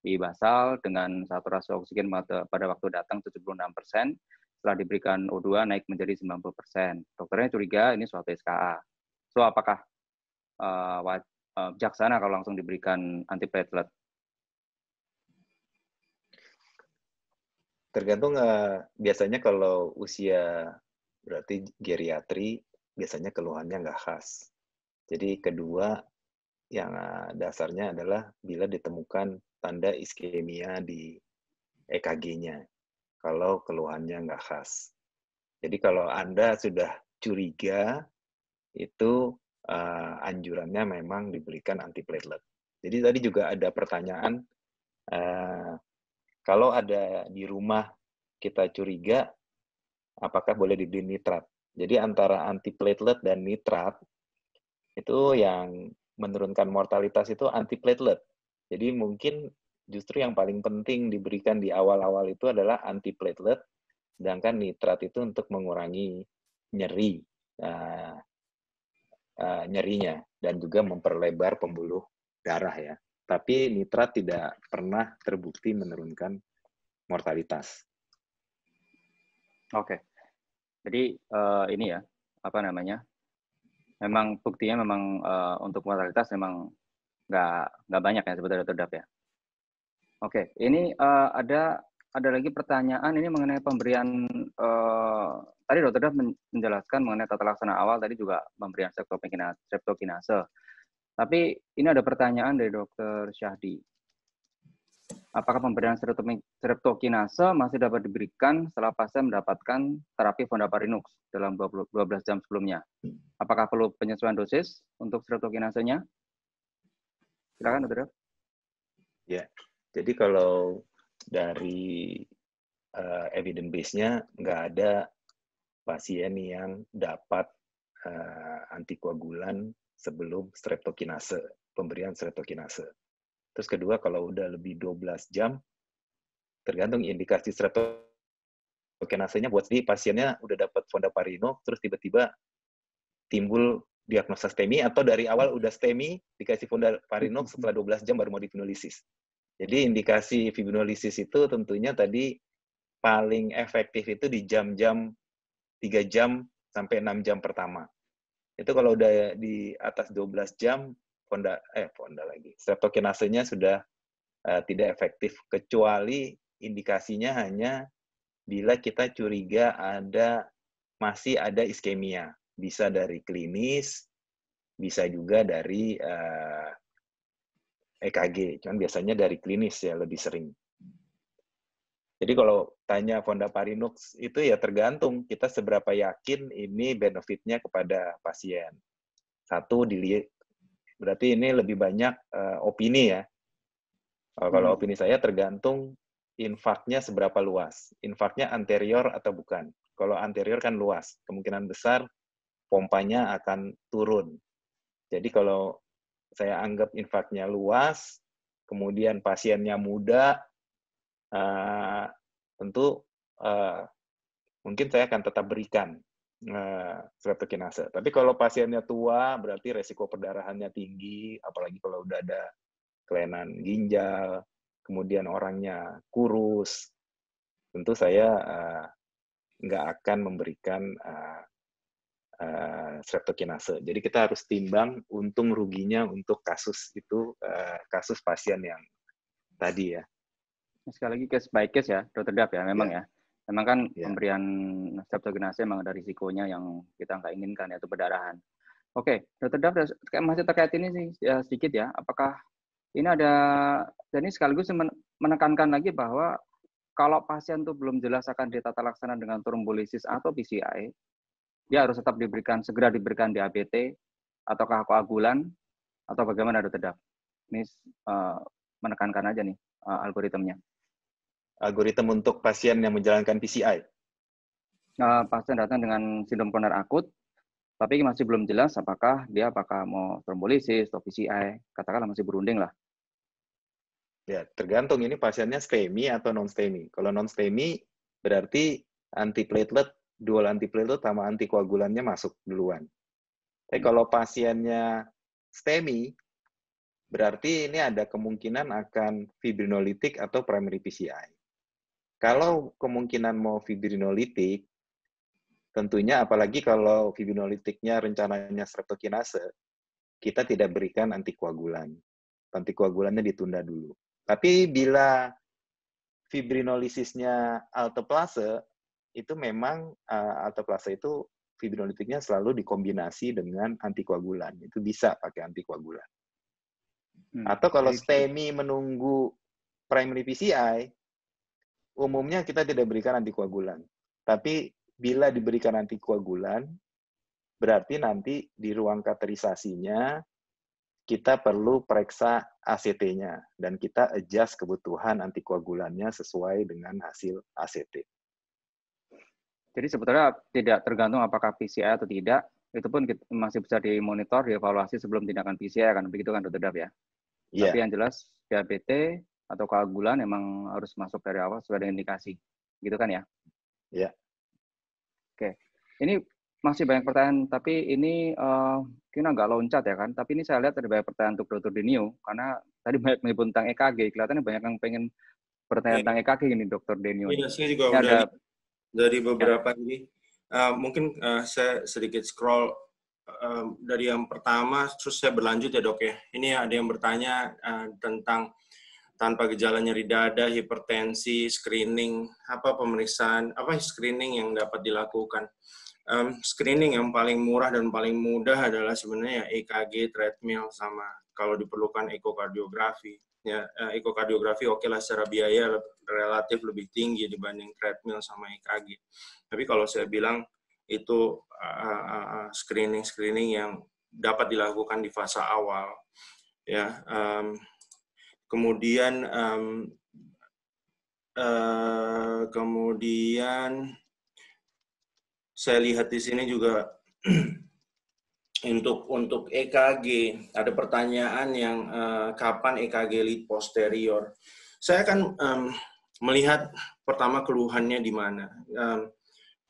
Speaker 1: di basal dengan saturasi oksigen pada, waktu datang 76 persen setelah diberikan O2 naik menjadi 90 persen dokternya curiga ini suatu SKA so apakah uh, uh, bijaksana kalau langsung diberikan antiplatelet Tergantung uh,
Speaker 2: biasanya kalau usia berarti geriatri biasanya keluhannya nggak khas. Jadi kedua yang uh, dasarnya adalah bila ditemukan tanda iskemia di EKG-nya kalau keluhannya nggak khas. Jadi kalau Anda sudah curiga itu uh, anjurannya memang diberikan antiplatelet. Jadi tadi juga ada pertanyaan uh, kalau ada di rumah kita curiga, apakah boleh diberi nitrat? Jadi antara antiplatelet dan nitrat itu yang menurunkan mortalitas itu antiplatelet. Jadi mungkin justru yang paling penting diberikan di awal-awal itu adalah antiplatelet, sedangkan nitrat itu untuk mengurangi nyeri. uh, uh, nyerinya dan juga memperlebar pembuluh darah ya. Tapi nitrat tidak pernah terbukti menurunkan mortalitas.
Speaker 1: Oke. Jadi uh, ini ya, apa namanya? Memang buktinya memang uh, untuk mortalitas memang nggak nggak banyak ya sebetulnya terdap ya. Oke, ini uh, ada ada lagi pertanyaan ini mengenai pemberian uh, tadi dokter sudah menjelaskan mengenai tata laksana awal tadi juga pemberian streptokinase. Tapi ini ada pertanyaan dari Dokter Syahdi. Apakah pemberian streptokinase masih dapat diberikan setelah pasien mendapatkan terapi Fondaparinux dalam 12 jam sebelumnya? Apakah perlu penyesuaian dosis untuk streptokinasenya? Silakan, dokter. Ya, jadi kalau dari uh, evidence base-nya
Speaker 2: nggak ada pasien yang dapat uh, antikoagulan sebelum streptokinase, pemberian streptokinase. Terus kedua, kalau udah lebih 12 jam, tergantung indikasi streptokinasenya buat di pasiennya udah dapat fondaparino, terus tiba-tiba timbul diagnosa stemi atau dari awal udah stemi dikasih fondaparino setelah 12 jam baru mau difibrinolisis. Jadi indikasi fibrinolisis itu tentunya tadi paling efektif itu di jam-jam 3 jam sampai 6 jam pertama. Itu kalau udah di atas 12 jam, fonda eh fonda lagi. Streptokinasenya sudah uh, tidak efektif kecuali indikasinya hanya bila kita curiga ada masih ada iskemia, bisa dari klinis, bisa juga dari uh, eh, EKG, cuman biasanya dari klinis ya lebih sering. Jadi kalau tanya Fonda Parinux itu ya tergantung kita seberapa yakin ini benefitnya kepada pasien. Satu dilihat berarti ini lebih banyak uh, opini ya. Oh, kalau hmm. opini saya tergantung infaknya seberapa luas. Infaknya anterior atau bukan. Kalau anterior kan luas, kemungkinan besar pompanya akan turun. Jadi kalau saya anggap infaknya luas, kemudian pasiennya muda, eh, tentu uh, mungkin saya akan tetap berikan uh, streptokinase. Tapi kalau pasiennya tua, berarti resiko perdarahannya tinggi, apalagi kalau udah ada kelainan ginjal, kemudian orangnya kurus, tentu saya uh, nggak akan memberikan uh, uh, streptokinase. Jadi kita harus timbang untung ruginya untuk kasus itu, uh, kasus pasien yang tadi ya
Speaker 1: sekali lagi case by case ya, dokter Dap ya memang yeah. ya. Memang kan yeah. pemberian streptokinase memang ada risikonya yang kita nggak inginkan yaitu perdarahan. Oke, okay. Dap, masih terkait ini sih ya, sedikit ya. Apakah ini ada dan ini sekaligus menekankan lagi bahwa kalau pasien itu belum jelas akan ditata laksana dengan trombolisis atau PCI, dia harus tetap diberikan segera diberikan DABT ataukah koagulan atau bagaimana dokter Dap? Ini uh, menekankan aja nih uh, eh, algoritmnya algoritma untuk pasien yang menjalankan PCI? Nah, eh, pasien datang dengan sindrom koroner akut, tapi masih belum jelas apakah dia apakah mau trombolisis atau PCI, katakanlah masih berunding lah.
Speaker 2: Ya, tergantung ini pasiennya STEMI atau non-STEMI. Kalau non-STEMI berarti antiplatelet, dual antiplatelet sama antikoagulannya masuk duluan. Tapi hmm. kalau pasiennya STEMI, berarti ini ada kemungkinan akan fibrinolitik atau primary PCI. Kalau kemungkinan mau fibrinolitik, tentunya apalagi kalau fibrinolitiknya rencananya streptokinase, kita tidak berikan antikoagulan. Antikoagulannya ditunda dulu. Tapi bila fibrinolisisnya alteplase, itu memang uh, eh, alteplase itu fibrinolitiknya selalu dikombinasi dengan antikoagulan. Itu bisa pakai antikoagulan. Hmm. Atau kalau STEMI menunggu primary PCI, umumnya kita tidak berikan antikoagulan. Tapi bila diberikan antikoagulan, berarti nanti di ruang katerisasinya kita perlu periksa ACT-nya dan kita
Speaker 1: adjust kebutuhan antikoagulannya sesuai dengan hasil ACT. Jadi sebetulnya tidak tergantung apakah PCI atau tidak, itu pun masih bisa dimonitor, dievaluasi sebelum tindakan PCI, kan begitu kan Dr. Dab ya. Yeah. Tapi yang jelas DABT atau keagulan emang harus masuk dari awal sudah ada indikasi. Gitu kan ya? Iya. Oke. Ini masih banyak pertanyaan, tapi ini uh, mungkin agak loncat ya kan. Tapi ini saya lihat ada banyak pertanyaan untuk Dr. Denio, karena tadi *laughs* banyak menyebut tentang EKG. Kelihatannya banyak yang pengen pertanyaan ya. tentang EKG ini, Dr. Denio. Iya, saya juga ini ada dari
Speaker 3: ya. beberapa ya. ini. Uh, mungkin uh, saya sedikit scroll uh, dari yang pertama, terus saya berlanjut ya dok ya. Ini ada yang bertanya uh, tentang tanpa gejala nyeri dada, hipertensi, screening, apa pemeriksaan, apa screening yang dapat dilakukan. Um, screening yang paling murah dan paling mudah adalah sebenarnya ya EKG, treadmill, sama kalau diperlukan ekokardiografi. Ya, eh, ekokardiografi oke okay lah secara biaya relatif lebih tinggi dibanding treadmill sama EKG. Tapi kalau saya bilang itu eh, eh, screening-screening uh, uh, yang dapat dilakukan di fase awal. Ya, um, kemudian um, uh, kemudian saya lihat di sini juga *clears throat* untuk untuk EKG ada pertanyaan yang uh, kapan EKG lead posterior. Saya akan um, melihat pertama keluhannya di mana. Um,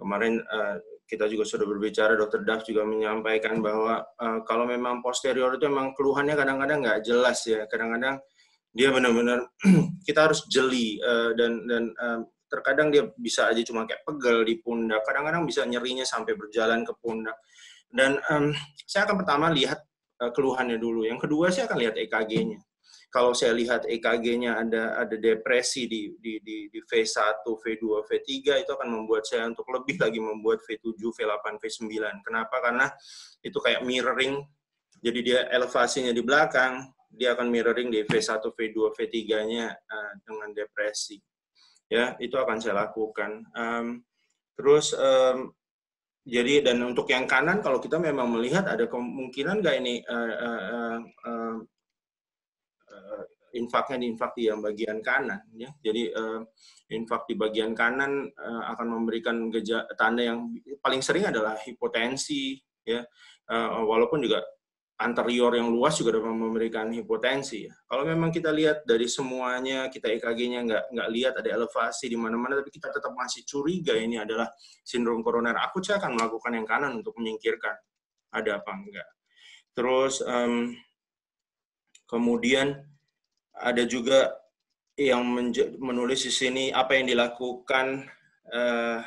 Speaker 3: kemarin uh, kita juga sudah berbicara, Dokter Daf juga menyampaikan bahwa uh, kalau memang posterior itu memang keluhannya kadang-kadang nggak jelas ya, kadang-kadang uh, dia benar-benar *clears throat* kita harus jeli uh, dan dan uh, terkadang dia bisa aja cuma kayak pegel di pundak kadang-kadang bisa nyerinya sampai berjalan ke pundak dan um, saya akan pertama lihat uh, keluhannya dulu yang kedua saya akan lihat EKG-nya kalau saya lihat EKG-nya ada ada depresi di di di, di V1 V2 V3 itu akan membuat saya untuk lebih lagi membuat V7 V8 V9 kenapa karena itu kayak mirroring jadi dia elevasinya di belakang dia akan mirroring di V1, V2, V3-nya uh, dengan depresi. Ya, itu akan saya lakukan. Um, terus um, jadi dan untuk yang kanan kalau kita memang melihat ada kemungkinan nggak ini uh, uh, uh, uh, infaknya di infak di yang bagian kanan ya. Jadi uh, infak di bagian kanan uh, akan memberikan geja, tanda yang paling sering adalah hipotensi ya. Uh, walaupun juga anterior yang luas juga dapat memberikan hipotensi. Ya. Kalau memang kita lihat dari semuanya, kita EKG-nya nggak nggak lihat ada elevasi di mana-mana, tapi kita tetap masih curiga ini adalah sindrom koroner Aku saya akan melakukan yang kanan untuk menyingkirkan ada apa enggak. Terus um, kemudian ada juga yang menulis di sini apa yang dilakukan uh,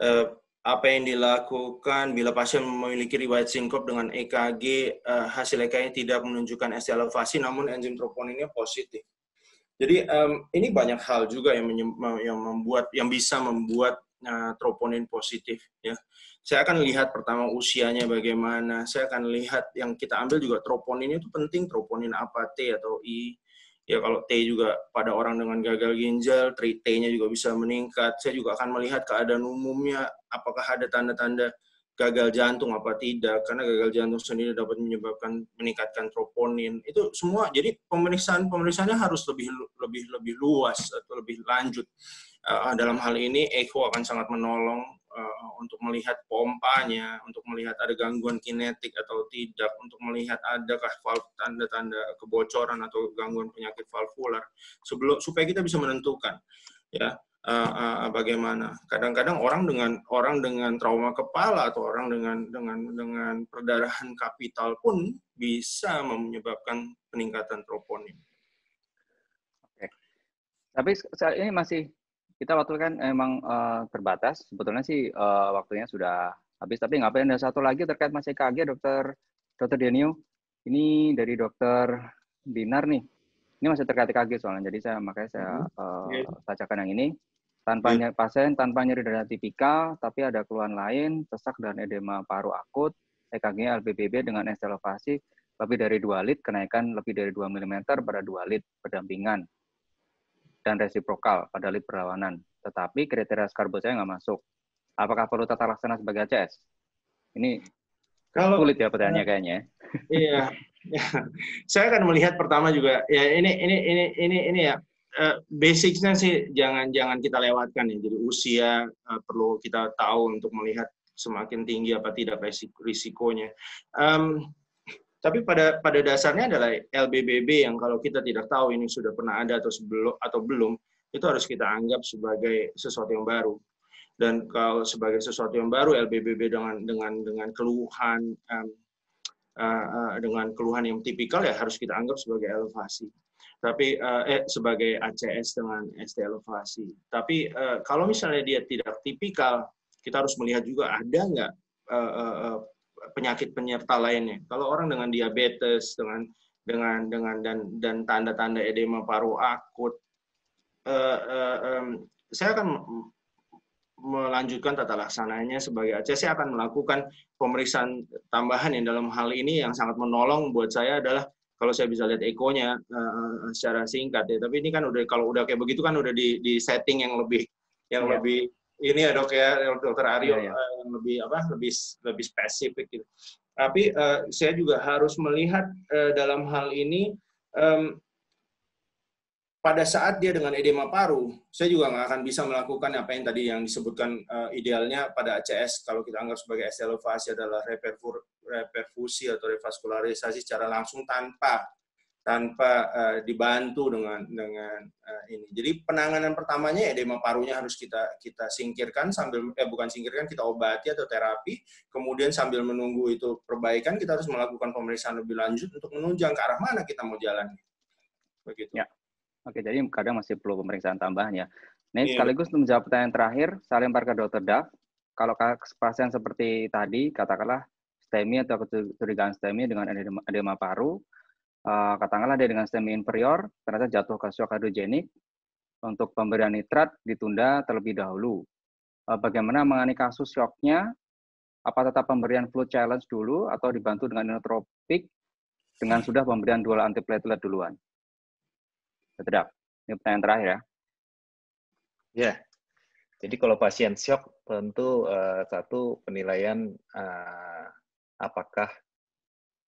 Speaker 3: uh, apa yang dilakukan bila pasien memiliki riwayat sinkop dengan EKG uh, eh, hasil EKG tidak menunjukkan ST elevasi namun enzim troponinnya positif. Jadi um, ini banyak hal juga yang yang membuat yang bisa membuat uh, troponin positif ya. Saya akan lihat pertama usianya bagaimana, saya akan lihat yang kita ambil juga troponin itu penting troponin apa T atau I ya kalau T juga pada orang dengan gagal ginjal, t nya juga bisa meningkat. Saya juga akan melihat keadaan umumnya, apakah ada tanda-tanda gagal jantung apa tidak, karena gagal jantung sendiri dapat menyebabkan meningkatkan troponin. Itu semua, jadi pemeriksaan pemeriksaannya harus lebih lebih lebih luas atau lebih lanjut. Uh, dalam hal ini, echo akan sangat menolong Eh, untuk melihat pompanya, untuk melihat ada gangguan kinetik atau tidak, untuk melihat adakah tanda-tanda kebocoran atau gangguan penyakit valvular sebelum supaya kita bisa menentukan ya uh, uh, bagaimana. Kadang-kadang orang dengan orang dengan trauma kepala atau orang dengan dengan dengan perdarahan kapital pun bisa menyebabkan peningkatan troponin.
Speaker 1: Oke. Tapi ini masih kita waktu kan emang uh, terbatas. Sebetulnya sih uh, waktunya sudah habis. Tapi nggak apa ada satu lagi terkait masih e KG, dokter dokter Daniel. Ini dari dokter Dinar nih. Ini masih terkait e KG soalnya. Jadi saya makanya saya uh, hmm. eh, okay. Iya. yang ini. Tanpa iya. nyeri, pasien tanpa nyeri darah tipikal, tapi ada keluhan lain, sesak dan edema paru akut, EKG LBBB dengan estelovasi lebih dari dua lit, kenaikan lebih dari 2 mm pada dua lit berdampingan dan resiprokal pada lip berlawanan. Tetapi kriteria skarbo saya nggak masuk. Apakah perlu tata laksana sebagai ACS? Ini kalau sulit ya pertanyaannya kayaknya.
Speaker 3: Iya. *laughs* ya.
Speaker 1: Saya akan melihat pertama juga
Speaker 3: ya ini ini ini ini ini ya uh, basicnya sih jangan jangan kita lewatkan ya. Jadi usia uh, perlu kita tahu untuk melihat semakin tinggi apa tidak risikonya. Um, tapi pada pada dasarnya adalah LBBB yang kalau kita tidak tahu ini sudah pernah ada atau sebelum atau belum, itu harus kita anggap sebagai sesuatu yang baru. Dan kalau sebagai sesuatu yang baru LBBB dengan dengan dengan keluhan um, uh, uh, dengan keluhan yang tipikal ya harus kita anggap sebagai elevasi. Tapi uh, eh, sebagai ACS dengan ST elevasi. Tapi uh, kalau misalnya dia tidak tipikal, kita harus melihat juga ada nggak uh, uh, penyakit penyerta lainnya. Kalau orang dengan diabetes, dengan dengan dengan dan dan tanda-tanda edema paru akut, uh, uh, um, saya akan melanjutkan tata laksananya sebagai Aceh. Saya akan melakukan pemeriksaan tambahan yang dalam hal ini yang sangat menolong buat saya adalah kalau saya bisa lihat ekonya uh, eh, secara singkat ya tapi ini kan udah kalau udah kayak begitu kan udah di, di setting yang lebih yang ya. lebih ini ya dok ya dokter Aryo ya, ya. Uh, lebih apa lebih lebih spesifik gitu. Tapi uh, saya juga harus melihat uh, dalam hal ini um, pada saat dia dengan edema paru, saya juga nggak akan bisa melakukan apa yang tadi yang disebutkan uh, idealnya pada ACS kalau kita anggap sebagai SLOVASI adalah reperfusi atau revaskularisasi secara langsung tanpa tanpa uh, dibantu dengan dengan uh, ini. Jadi penanganan pertamanya edema ya, parunya harus kita kita singkirkan sambil eh bukan singkirkan kita obati atau terapi. Kemudian sambil menunggu itu perbaikan kita harus melakukan pemeriksaan lebih lanjut untuk menunjang ke arah mana kita mau jalan. Begitu. Ya.
Speaker 1: Oke, jadi kadang masih perlu pemeriksaan tambahan ya. Ini iya, sekaligus untuk menjawab pertanyaan terakhir, saya lempar ke dokter Daf. Kalau pasien seperti tadi, katakanlah stemi atau kecurigaan stemi dengan edema, edema paru, Eh, katakanlah dia dengan semi inferior ternyata jatuh ke shock hidrogenik untuk pemberian nitrat ditunda terlebih dahulu. Eh, bagaimana mengenai kasus shocknya? Apa tetap pemberian flu challenge dulu atau dibantu dengan inotropik dengan sudah pemberian dual antiplatelet duluan? Tidak. Ini pertanyaan terakhir ya. Ya. Jadi kalau pasien
Speaker 2: shock tentu uh, satu penilaian uh, apakah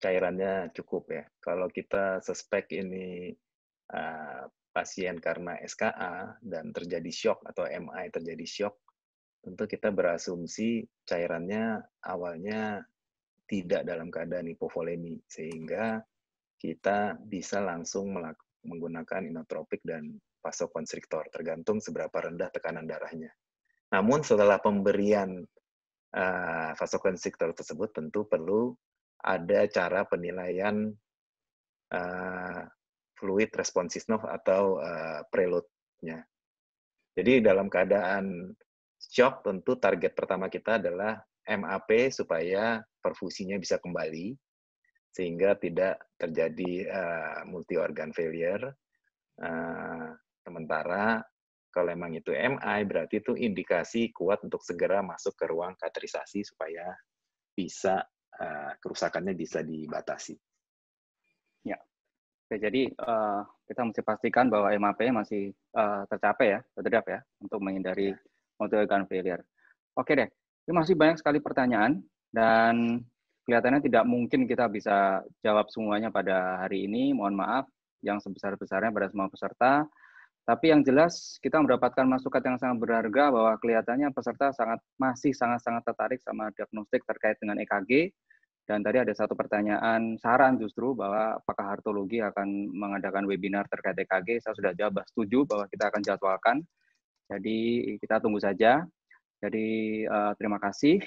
Speaker 2: cairannya cukup ya. Kalau kita suspek ini uh, pasien karena SKA dan terjadi shock atau MI terjadi shock, tentu kita berasumsi cairannya awalnya tidak dalam keadaan hipovolemi sehingga kita bisa langsung menggunakan inotropik dan vasokonstriktor tergantung seberapa rendah tekanan darahnya. Namun setelah pemberian uh, eh, vasokonstriktor tersebut tentu perlu ada cara penilaian uh, fluid responsisnov atau uh, preload-nya. Jadi dalam keadaan shock tentu target pertama kita adalah MAP supaya perfusinya bisa kembali sehingga tidak terjadi uh, eh, multi organ failure. Uh, sementara kalau memang itu MI berarti itu indikasi kuat untuk segera masuk ke ruang katerisasi supaya bisa uh, kerusakannya bisa dibatasi.
Speaker 1: Ya, Oke, jadi uh, kita mesti pastikan bahwa MAP masih uh, tercapai ya, terhadap ya, untuk menghindari ya. multi organ failure. Oke deh, ini masih banyak sekali pertanyaan dan kelihatannya tidak mungkin kita bisa jawab semuanya pada hari ini. Mohon maaf yang sebesar-besarnya pada semua peserta. Tapi yang jelas kita mendapatkan masukan yang sangat berharga bahwa kelihatannya peserta sangat masih sangat-sangat tertarik sama diagnostik terkait dengan EKG. Dan tadi ada satu pertanyaan saran justru bahwa apakah Hartologi akan mengadakan webinar terkait EKG? Saya sudah jawab setuju bahwa kita akan jadwalkan. Jadi kita tunggu saja. Jadi eh, terima kasih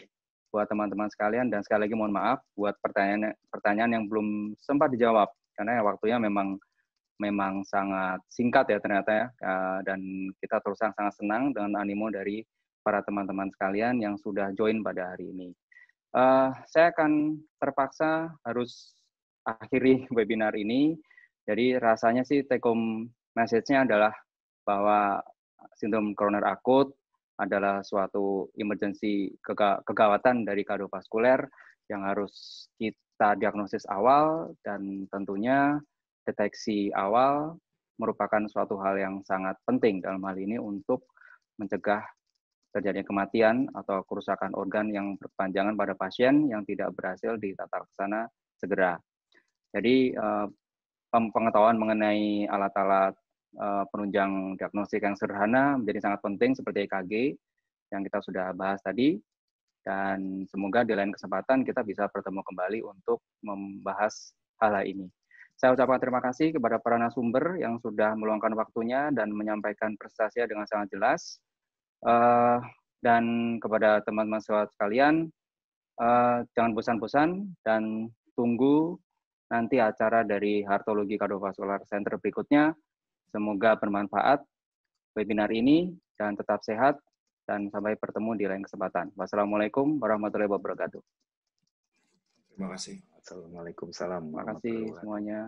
Speaker 1: buat teman-teman sekalian dan sekali lagi mohon maaf buat pertanyaan pertanyaan yang belum sempat dijawab karena waktunya memang memang sangat singkat ya ternyata ya uh, dan kita terus sangat senang dengan animo dari para teman-teman sekalian yang sudah join pada hari ini. Uh, saya akan terpaksa harus akhiri *laughs* webinar ini. Jadi rasanya sih take home message-nya adalah bahwa sindrom koroner akut adalah suatu emergency kegawatan dari kardiovaskuler yang harus kita diagnosis awal dan tentunya deteksi awal merupakan suatu hal yang sangat penting dalam hal ini untuk mencegah terjadinya kematian atau kerusakan organ yang berpanjangan pada pasien yang tidak berhasil ditata laksana segera. Jadi eh, pengetahuan mengenai alat-alat eh, penunjang diagnostik yang sederhana menjadi sangat penting seperti EKG yang kita sudah bahas tadi dan semoga di lain kesempatan kita bisa bertemu kembali untuk membahas -hal ini. Saya ucapkan terima kasih kepada para narasumber yang sudah meluangkan waktunya dan menyampaikan prestasi ya dengan sangat jelas. Uh, dan kepada teman-teman sekalian, uh, jangan bosan-bosan dan tunggu nanti acara dari Hartologi Kardiovaskular Center berikutnya. Semoga bermanfaat webinar ini dan tetap sehat dan sampai bertemu di lain kesempatan. Wassalamualaikum warahmatullahi wabarakatuh.
Speaker 2: Terima kasih. Assalamualaikum salam. Terima kasih semuanya.